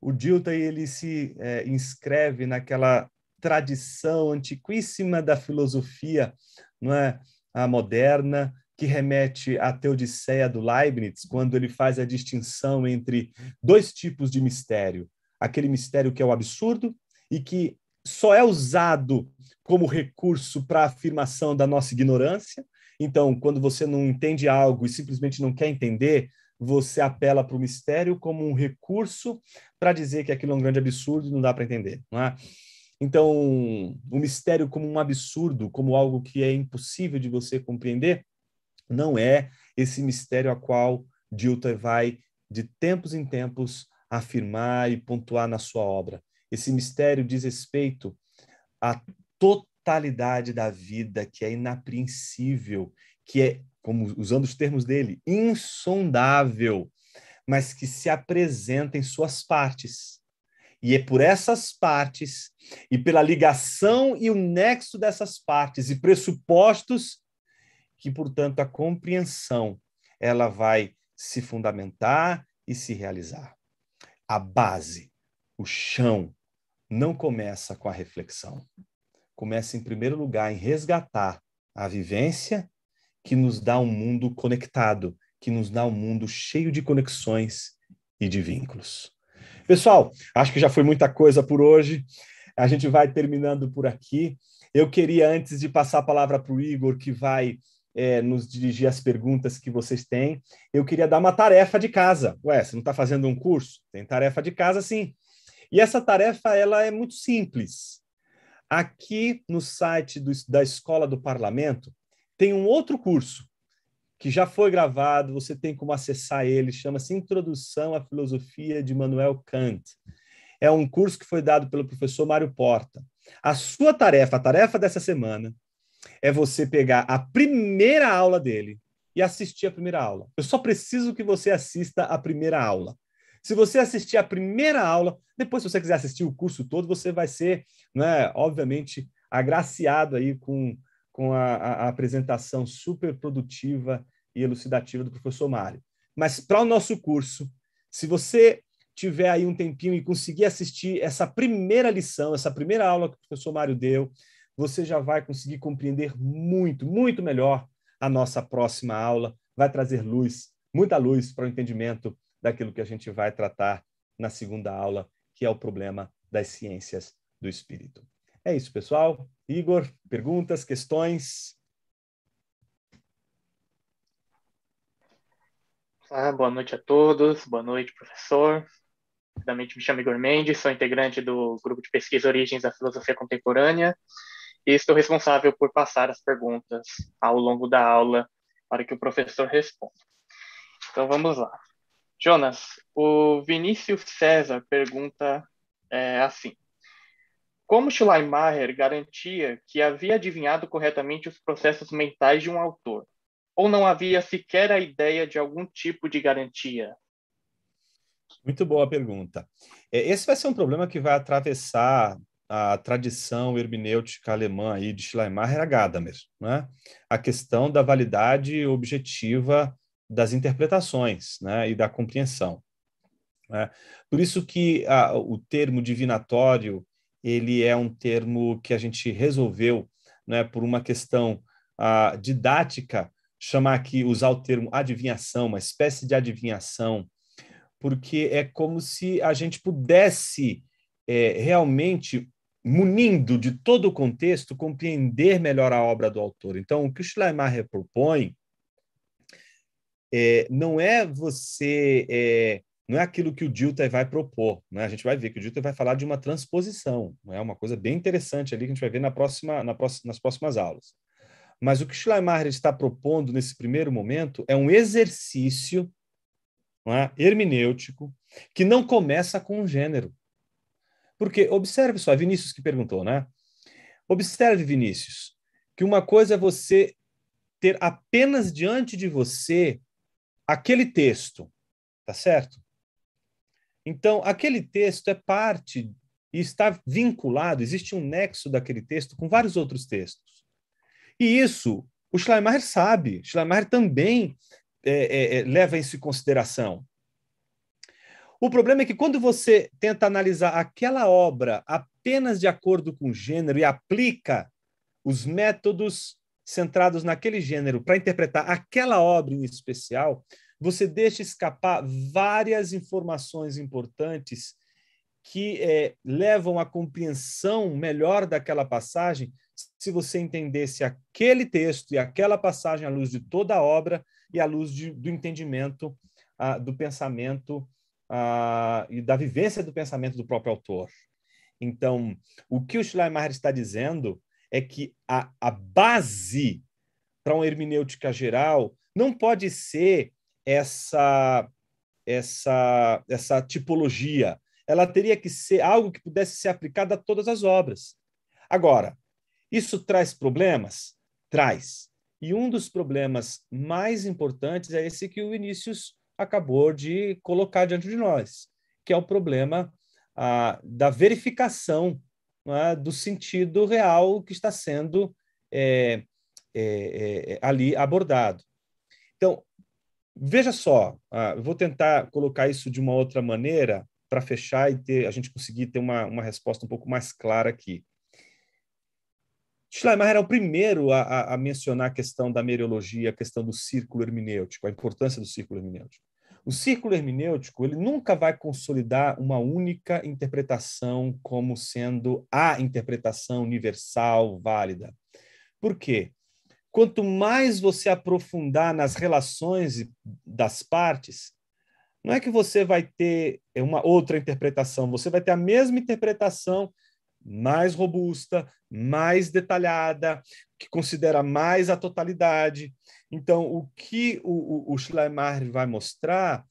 o Dilta ele se é, inscreve naquela tradição antiquíssima da filosofia, não é? A moderna, que remete à Teodiceia do Leibniz, quando ele faz a distinção entre dois tipos de mistério: aquele mistério que é o absurdo e que só é usado como recurso para afirmação da nossa ignorância. Então, quando você não entende algo e simplesmente não quer entender, você apela para o mistério como um recurso para dizer que aquilo é um grande absurdo e não dá para entender, não é? Então, o mistério como um absurdo, como algo que é impossível de você compreender, não é esse mistério a qual Dilter vai de tempos em tempos afirmar e pontuar na sua obra. Esse mistério diz respeito à totalidade da vida, que é inapreensível, que é, como usando os termos dele, insondável, mas que se apresenta em suas partes. E é por essas partes, e pela ligação e o nexo dessas partes e pressupostos, que, portanto, a compreensão ela vai se fundamentar e se realizar. A base, o chão, não começa com a reflexão. Começa, em primeiro lugar, em resgatar a vivência que nos dá um mundo conectado, que nos dá um mundo cheio de conexões e de vínculos. Pessoal, acho que já foi muita coisa por hoje. A gente vai terminando por aqui. Eu queria, antes de passar a palavra para o Igor, que vai é, nos dirigir as perguntas que vocês têm, eu queria dar uma tarefa de casa. Ué, você não está fazendo um curso? Tem tarefa de casa, sim. E essa tarefa ela é muito simples. Aqui no site do, da Escola do Parlamento tem um outro curso que já foi gravado, você tem como acessar ele, chama-se Introdução à Filosofia de Manuel Kant. É um curso que foi dado pelo professor Mário Porta. A sua tarefa, a tarefa dessa semana, é você pegar a primeira aula dele e assistir a primeira aula. Eu só preciso que você assista a primeira aula. Se você assistir a primeira aula, depois, se você quiser assistir o curso todo, você vai ser, né, obviamente, agraciado aí com, com a, a apresentação super produtiva e elucidativa do professor Mário. Mas para o nosso curso, se você tiver aí um tempinho e conseguir assistir essa primeira lição, essa primeira aula que o professor Mário deu, você já vai conseguir compreender muito, muito melhor a nossa próxima aula. Vai trazer luz, muita luz para o entendimento daquilo que a gente vai tratar na segunda aula, que é o problema das ciências do espírito. É isso, pessoal. Igor, perguntas, questões? Ah, boa noite a todos, boa noite, professor. Primeiramente, me chamo Igor Mendes, sou integrante do grupo de pesquisa Origens da Filosofia Contemporânea e estou responsável por passar as perguntas ao longo da aula para que o professor responda. Então, vamos lá. Jonas, o Vinícius César pergunta é, assim: Como Schleiermacher garantia que havia adivinhado corretamente os processos mentais de um autor? Ou não havia sequer a ideia de algum tipo de garantia? Muito boa pergunta. É, esse vai ser um problema que vai atravessar a tradição hermenêutica alemã aí de Schleiermacher a Gadamer, né? A questão da validade objetiva das interpretações né, e da compreensão. Né? Por isso que a, o termo divinatório ele é um termo que a gente resolveu né, por uma questão a, didática, chamar aqui, usar o termo adivinhação, uma espécie de adivinhação, porque é como se a gente pudesse é, realmente munindo de todo o contexto, compreender melhor a obra do autor. Então, o que o Schleimacher propõe é, não é você. É, não é aquilo que o Dilthey vai propor. Né? A gente vai ver que o Dilthey vai falar de uma transposição. É uma coisa bem interessante ali que a gente vai ver na próxima, na próxima, nas próximas aulas. Mas o que Schleiermacher está propondo nesse primeiro momento é um exercício não é? hermenêutico que não começa com o um gênero. Porque, observe só, Vinícius que perguntou, né? Observe, Vinícius, que uma coisa é você ter apenas diante de você aquele texto, tá certo? Então, aquele texto é parte e está vinculado, existe um nexo daquele texto com vários outros textos. E isso o Schleimer sabe, Schleimer também é, é, é, leva isso em consideração. O problema é que quando você tenta analisar aquela obra apenas de acordo com o gênero e aplica os métodos centrados naquele gênero para interpretar aquela obra em especial, você deixa escapar várias informações importantes que é, levam à compreensão melhor daquela passagem se você entendesse aquele texto e aquela passagem à luz de toda a obra e à luz de, do entendimento, ah, do pensamento ah, e da vivência do pensamento do próprio autor. Então, o que o Schleiermacher está dizendo é que a, a base para uma hermenêutica geral não pode ser essa essa essa tipologia. Ela teria que ser algo que pudesse ser aplicado a todas as obras. Agora, isso traz problemas? Traz. E um dos problemas mais importantes é esse que o Vinícius acabou de colocar diante de nós, que é o problema ah, da verificação é? do sentido real que está sendo é, é, é, é ali abordado. Então, veja só, ah, vou tentar colocar isso de uma outra maneira para fechar e ter, a gente conseguir ter uma, uma resposta um pouco mais clara aqui. Schleiermacher é o primeiro a, a, a mencionar a questão da meriologia, a questão do círculo hermenêutico, a importância do círculo hermenêutico. O círculo hermenêutico ele nunca vai consolidar uma única interpretação como sendo a interpretação universal válida. Por quê? Quanto mais você aprofundar nas relações das partes, não é que você vai ter é uma outra interpretação, você vai ter a mesma interpretação mais robusta, mais detalhada, que considera mais a totalidade. Então, o que o, o, o Schleimacher vai mostrar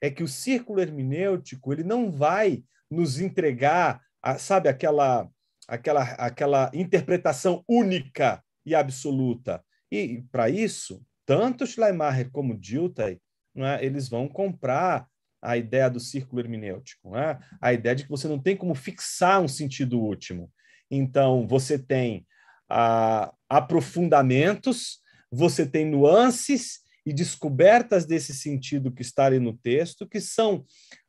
é que o círculo hermenêutico ele não vai nos entregar, a, sabe, aquela, aquela, aquela interpretação única e absoluta. E, para isso, tanto Schleimacher como Dilthey, né, eles vão comprar a ideia do círculo hermenêutico, né? a ideia de que você não tem como fixar um sentido último. Então, você tem ah, aprofundamentos, você tem nuances e descobertas desse sentido que está ali no texto, que são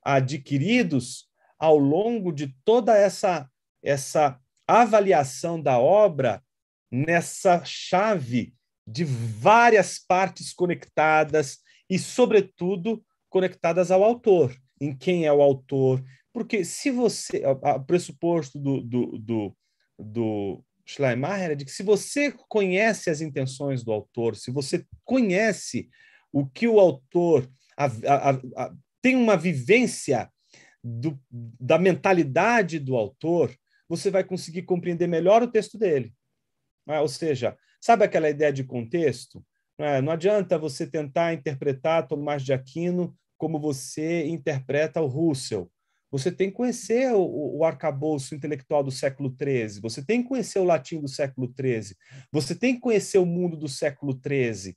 adquiridos ao longo de toda essa, essa avaliação da obra nessa chave de várias partes conectadas e, sobretudo, conectadas ao autor, em quem é o autor. Porque se você. O pressuposto do, do, do, do Schleiermacher é de que se você conhece as intenções do autor, se você conhece o que o autor a, a, a, tem uma vivência do, da mentalidade do autor, você vai conseguir compreender melhor o texto dele. Ou seja, sabe aquela ideia de contexto? É, não adianta você tentar interpretar Tomás de Aquino como você interpreta o Russell. Você tem que conhecer o, o arcabouço intelectual do século XIII, você tem que conhecer o latim do século XIII, você tem que conhecer o mundo do século XIII,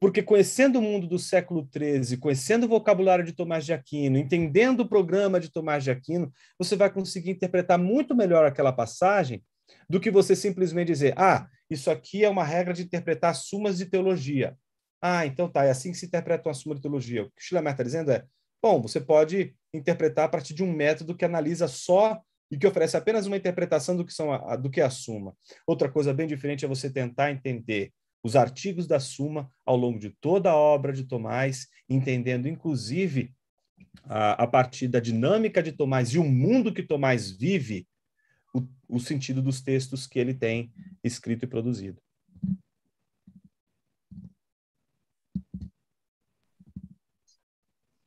porque conhecendo o mundo do século XIII, conhecendo o vocabulário de Tomás de Aquino, entendendo o programa de Tomás de Aquino, você vai conseguir interpretar muito melhor aquela passagem do que você simplesmente dizer, ah, isso aqui é uma regra de interpretar sumas de teologia. Ah, então tá, é assim que se interpreta uma suma de teologia. O que o Schlemmer está dizendo é, bom, você pode interpretar a partir de um método que analisa só e que oferece apenas uma interpretação do que, são a, do que é a suma. Outra coisa bem diferente é você tentar entender os artigos da suma ao longo de toda a obra de Tomás, entendendo, inclusive, a, a partir da dinâmica de Tomás e o mundo que Tomás vive, o, o sentido dos textos que ele tem escrito e produzido.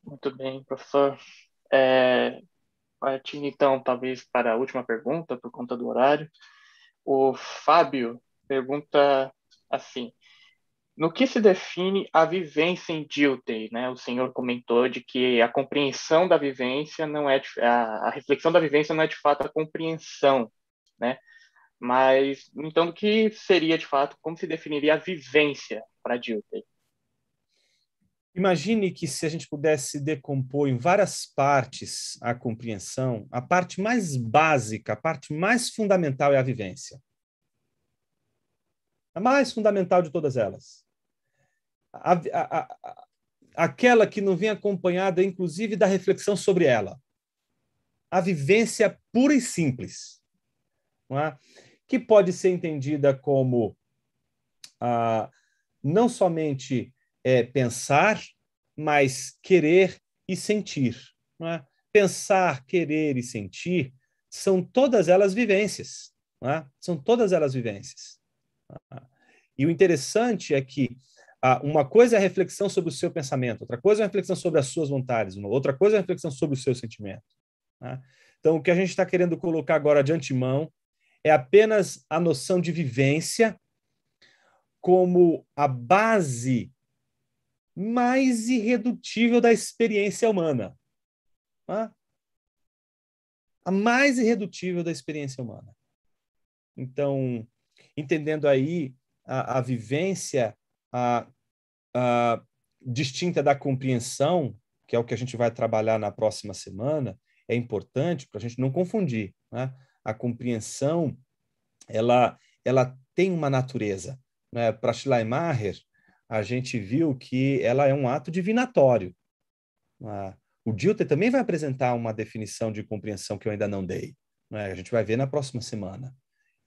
Muito bem, professor. É, partindo então, talvez, para a última pergunta, por conta do horário. O Fábio pergunta assim: no que se define a vivência em Dilthey, né? O senhor comentou de que a compreensão da vivência não é a, a, reflexão da vivência não é de fato a compreensão, né? Mas então o que seria de fato como se definiria a vivência para Dilthey? Imagine que se a gente pudesse decompor em várias partes a compreensão, a parte mais básica, a parte mais fundamental é a vivência a mais fundamental de todas elas a, a, aquela que não vem acompanhada, inclusive, da reflexão sobre ela. A vivência pura e simples, é? que pode ser entendida como ah, não somente é, pensar, mas querer e sentir. É? Pensar, querer e sentir são todas elas vivências. É? São todas elas vivências. E o interessante é que uma coisa é a reflexão sobre o seu pensamento, outra coisa é a reflexão sobre as suas vontades, outra coisa é a reflexão sobre o seu sentimento. Né? Então, o que a gente está querendo colocar agora de antemão é apenas a noção de vivência como a base mais irredutível da experiência humana. Né? A mais irredutível da experiência humana. Então, entendendo aí a, a vivência a, distinta da compreensão, que é o que a gente vai trabalhar na próxima semana, é importante para a gente não confundir. Né? A compreensão ela, ela tem uma natureza. Né? Para Schleiermacher, a gente viu que ela é um ato divinatório. Né? O Dilter também vai apresentar uma definição de compreensão que eu ainda não dei. Né? A gente vai ver na próxima semana.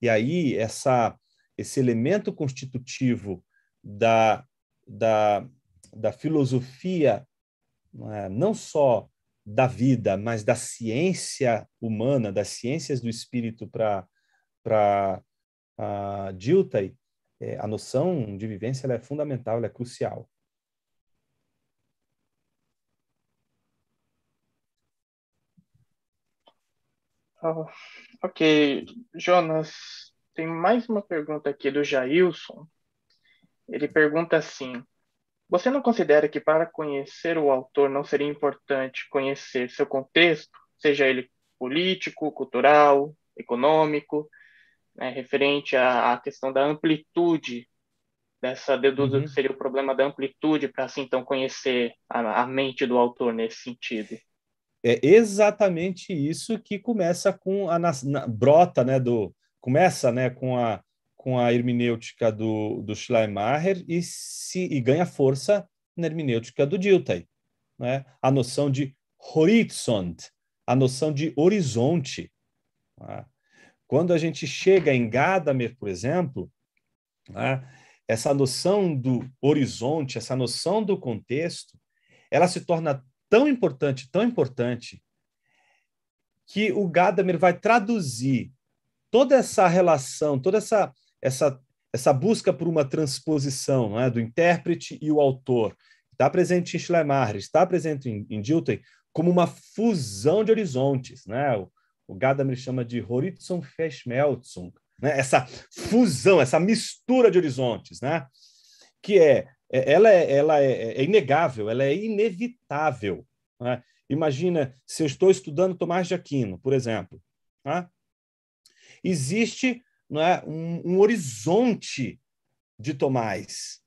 E aí, essa, esse elemento constitutivo da da, da filosofia, né, não só da vida, mas da ciência humana, das ciências do espírito para a Diltai, é, a noção de vivência ela é fundamental, ela é crucial. Oh, ok, Jonas, tem mais uma pergunta aqui do Jailson. Ele pergunta assim: Você não considera que para conhecer o autor não seria importante conhecer seu contexto, seja ele político, cultural, econômico, né, referente à, à, questão da amplitude dessa deduzo uhum. que seria o problema da amplitude para assim então conhecer a, a mente do autor nesse sentido. É exatamente isso que começa com a na, na, brota, né, do começa, né, com a com a hermenêutica do, do Schleiermacher e, se, e ganha força na hermenêutica do Dilthey. Né? A noção de horizont, a noção de horizonte. Né? Quando a gente chega em Gadamer, por exemplo, né? essa noção do horizonte, essa noção do contexto, ela se torna tão importante, tão importante, que o Gadamer vai traduzir toda essa relação, toda essa essa, essa busca por uma transposição é, do intérprete e o autor. Está presente em Schleiermacher, está presente em, em como uma fusão de horizontes. Né? O, o Gadamer chama de Horizonfestmelzung, né? essa fusão, essa mistura de horizontes, né? que é, é, ela, é, ela é, é inegável, ela é inevitável. Né? Imagina, se eu estou estudando Tomás de Aquino, por exemplo, né? existe não é? um, um horizonte de Tomás,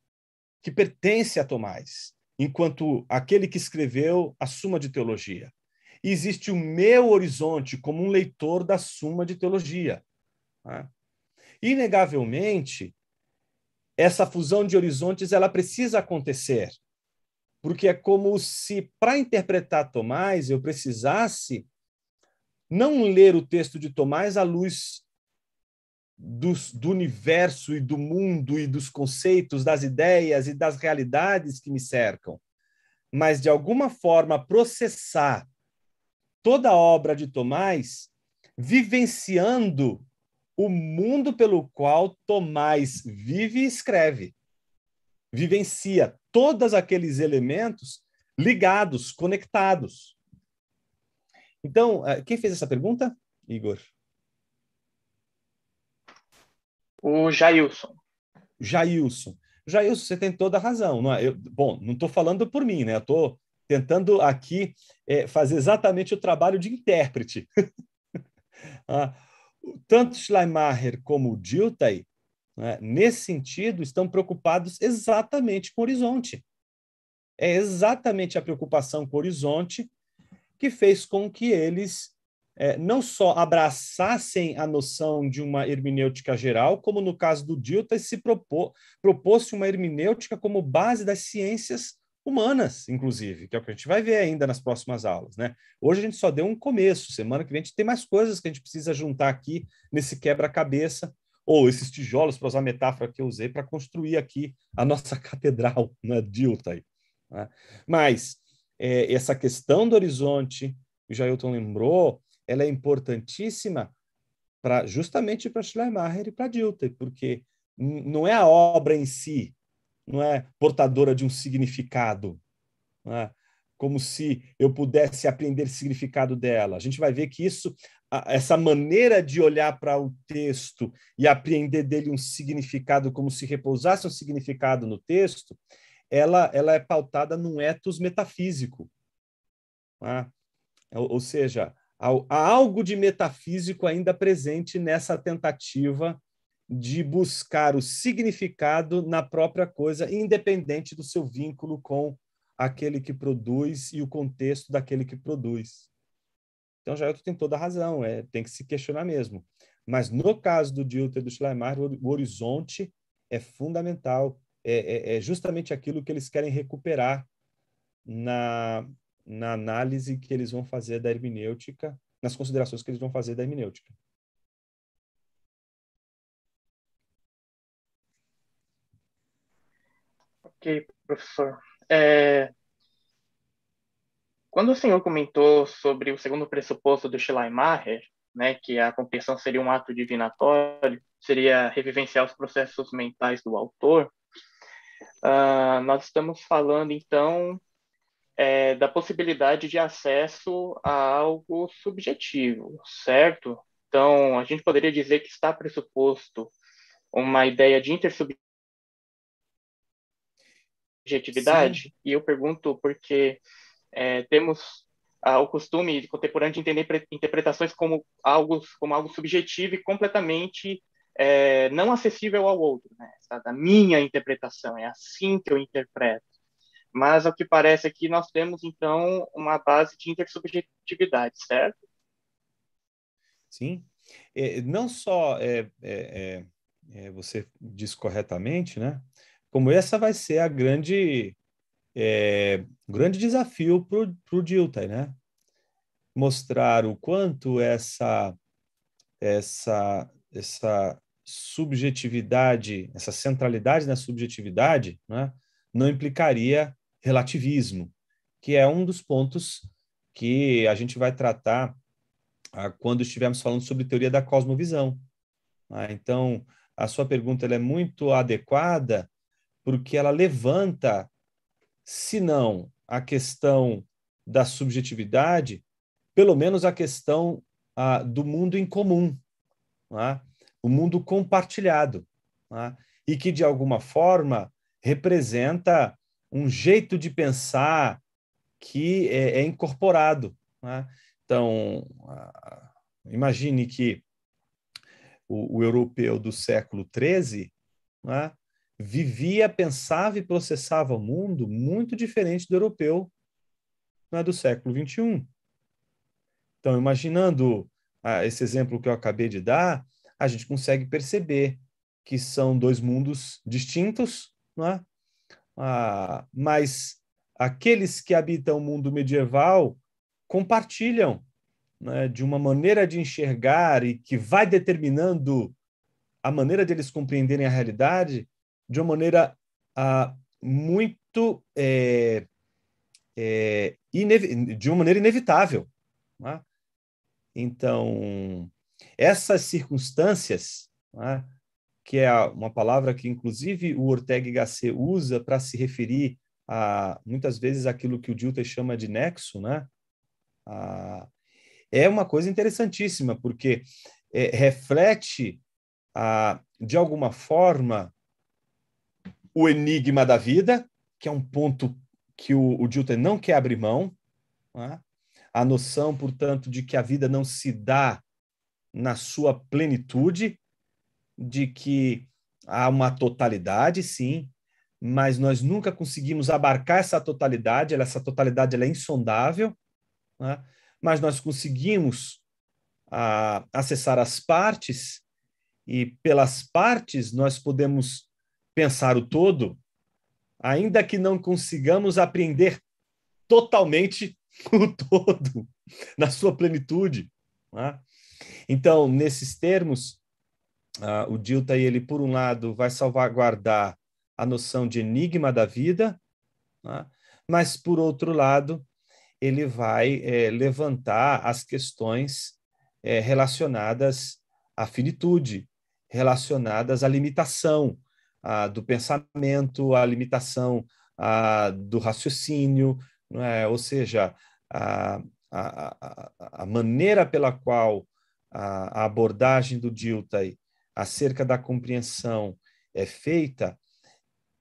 que pertence a Tomás, enquanto aquele que escreveu a Suma de Teologia. E existe o meu horizonte como um leitor da Suma de Teologia. Né? Inegavelmente, essa fusão de horizontes ela precisa acontecer, porque é como se, para interpretar Tomás, eu precisasse não ler o texto de Tomás à luz dos, do universo e do mundo e dos conceitos, das ideias e das realidades que me cercam, mas de alguma forma processar toda a obra de Tomás, vivenciando o mundo pelo qual Tomás vive e escreve. Vivencia todos aqueles elementos ligados, conectados. Então, eh, quem fez essa pergunta, Igor? O Jailson. Jailson. Jailson, você tem toda a razão. Não é? Eu, bom, não estou falando por mim, né? Estou tentando aqui é, fazer exatamente o trabalho de intérprete. ah, tanto Schleimacher como Dilthey, né, nesse sentido, estão preocupados exatamente com o horizonte. É exatamente a preocupação com o horizonte que fez com que eles é, não só abraçassem a noção de uma hermenêutica geral, como no caso do e se propôs propôs uma hermenêutica como base das ciências humanas, inclusive, que é o que a gente vai ver ainda nas próximas aulas. Né? Hoje a gente só deu um começo, semana que vem a gente tem mais coisas que a gente precisa juntar aqui nesse quebra-cabeça, ou esses tijolos, para usar a metáfora que eu usei, para construir aqui a nossa catedral, né, Dilthey. Né? Mas é, essa questão do horizonte, o Jailton lembrou, ela é importantíssima para justamente para Schleiermacher e para Dilthey, porque não é a obra em si, não é portadora de um significado, é? como se eu pudesse aprender o significado dela. A gente vai ver que isso, essa maneira de olhar para o texto e apreender dele um significado, como se repousasse um significado no texto, ela, ela é pautada num etos metafísico. É? Ou, ou seja, Há algo de metafísico ainda presente nessa tentativa de buscar o significado na própria coisa, independente do seu vínculo com aquele que produz e o contexto daquele que produz. Então, Jailton tem toda a razão, é, tem que se questionar mesmo. Mas no caso do Dilter e do Schleimar, o horizonte é fundamental, é, é, é justamente aquilo que eles querem recuperar na, na análise que eles vão fazer da hermenêutica, nas considerações que eles vão fazer da hermenêutica. Ok, professor. É... Quando o senhor comentou sobre o segundo pressuposto do Schleimacher, né, que a compreensão seria um ato divinatório, seria revivenciar os processos mentais do autor, uh, nós estamos falando, então, é, da possibilidade de acesso a algo subjetivo, certo? Então, a gente poderia dizer que está pressuposto uma ideia de intersubjetividade, Sim. e eu pergunto porque é, temos ah, o costume contemporâneo de entender interpretações como algo, como algo subjetivo e completamente é, não acessível ao outro. Né? da minha interpretação, é assim que eu interpreto. Mas, ao que parece aqui, nós temos, então, uma base de intersubjetividade, certo? Sim. É, não só é, é, é, é você diz corretamente, né? Como essa vai ser a grande, é, grande desafio para o Dilton, né? Mostrar o quanto essa, essa, essa subjetividade, essa centralidade na subjetividade, né? não implicaria relativismo, que é um dos pontos que a gente vai tratar ah, quando estivermos falando sobre teoria da cosmovisão. Ah, então, a sua pergunta é muito adequada porque ela levanta, se não a questão da subjetividade, pelo menos a questão ah, do mundo em comum, né? o mundo compartilhado, né? e que, de alguma forma, representa um jeito de pensar que é, é incorporado. Né? Então, imagine que o, o, europeu do século XIII né, vivia, pensava e processava o mundo muito diferente do europeu né, do século XXI. Então, imaginando esse exemplo que eu acabei de dar, a gente consegue perceber que são dois mundos distintos, é? Ah, mas aqueles que habitam o mundo medieval compartilham né, de uma maneira de enxergar e que vai determinando a maneira deles de compreenderem a realidade de uma maneira ah, muito é, é, de uma maneira inevitável. Né? Então, essas circunstâncias né, que é uma palavra que, inclusive, o Ortega y Gasset usa para se referir a, muitas vezes, aquilo que o Dilthey chama de nexo, né? A, é uma coisa interessantíssima, porque é, reflete, a, de alguma forma, o enigma da vida, que é um ponto que o, o Dilthey não quer abrir mão, né? a noção, portanto, de que a vida não se dá na sua plenitude, de que há uma totalidade, sim, mas nós nunca conseguimos abarcar essa totalidade, essa totalidade é insondável, né? mas nós conseguimos ah, acessar as partes e pelas partes nós podemos pensar o todo, ainda que não consigamos apreender totalmente o todo, na sua plenitude. Né? Então, nesses termos, ah, o Dilthey, tá ele, por um lado, vai salvaguardar a noção de enigma da vida, né? mas, por outro lado, ele vai é, levantar as questões é, relacionadas à finitude, relacionadas à limitação ah, do pensamento, à limitação ah, do raciocínio, é? ou seja, a, a, a, maneira pela qual a, a abordagem do Dilthey tá acerca da compreensão é feita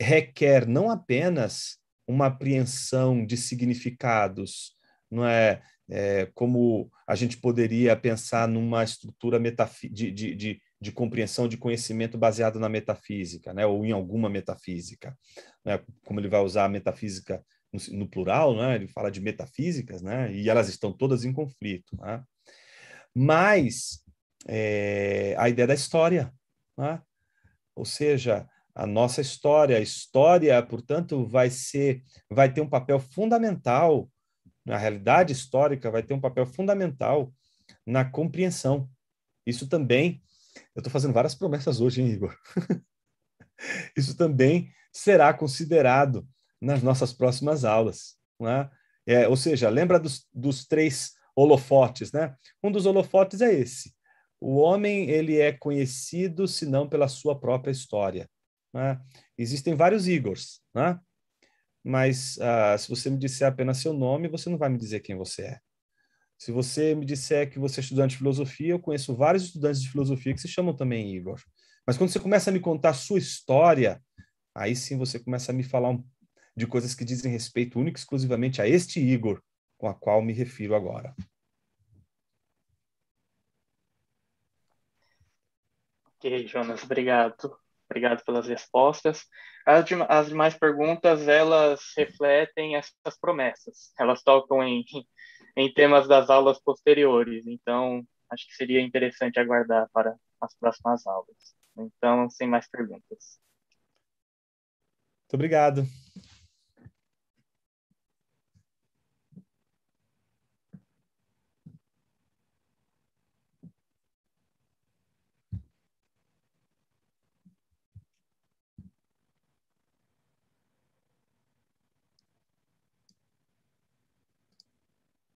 requer não apenas uma apreensão de significados, não é, é como a gente poderia pensar numa estrutura de, de, de, de, compreensão de conhecimento baseado na metafísica, né, ou em alguma metafísica, né, como ele vai usar a metafísica no, no, plural, né, ele fala de metafísicas, né, e elas estão todas em conflito, né? mas é, a ideia da história. Né? Ou seja, a nossa história, a história, portanto, vai ser, vai ter um papel fundamental na realidade histórica, vai ter um papel fundamental na compreensão. Isso também, eu estou fazendo várias promessas hoje, hein, Igor. Isso também será considerado nas nossas próximas aulas, né? É, ou seja, lembra dos, dos três holofotes, né? Um dos holofotes é esse, o homem ele é conhecido senão pela sua própria história. Né? Existem vários Igors, né? mas ah, se você me disser apenas seu nome, você não vai me dizer quem você é. Se você me disser que você é estudante de filosofia, eu conheço vários estudantes de filosofia que se chamam também Igor. Mas quando você começa a me contar a sua história, aí sim você começa a me falar de coisas que dizem respeito único e exclusivamente a este Igor, com a qual me refiro agora. Ok, Jonas, obrigado. Obrigado pelas respostas. As, de, as demais perguntas, elas refletem essas promessas. Elas tocam em, em temas das aulas posteriores, então acho que seria interessante aguardar para as próximas aulas. Então, sem mais perguntas. Muito obrigado.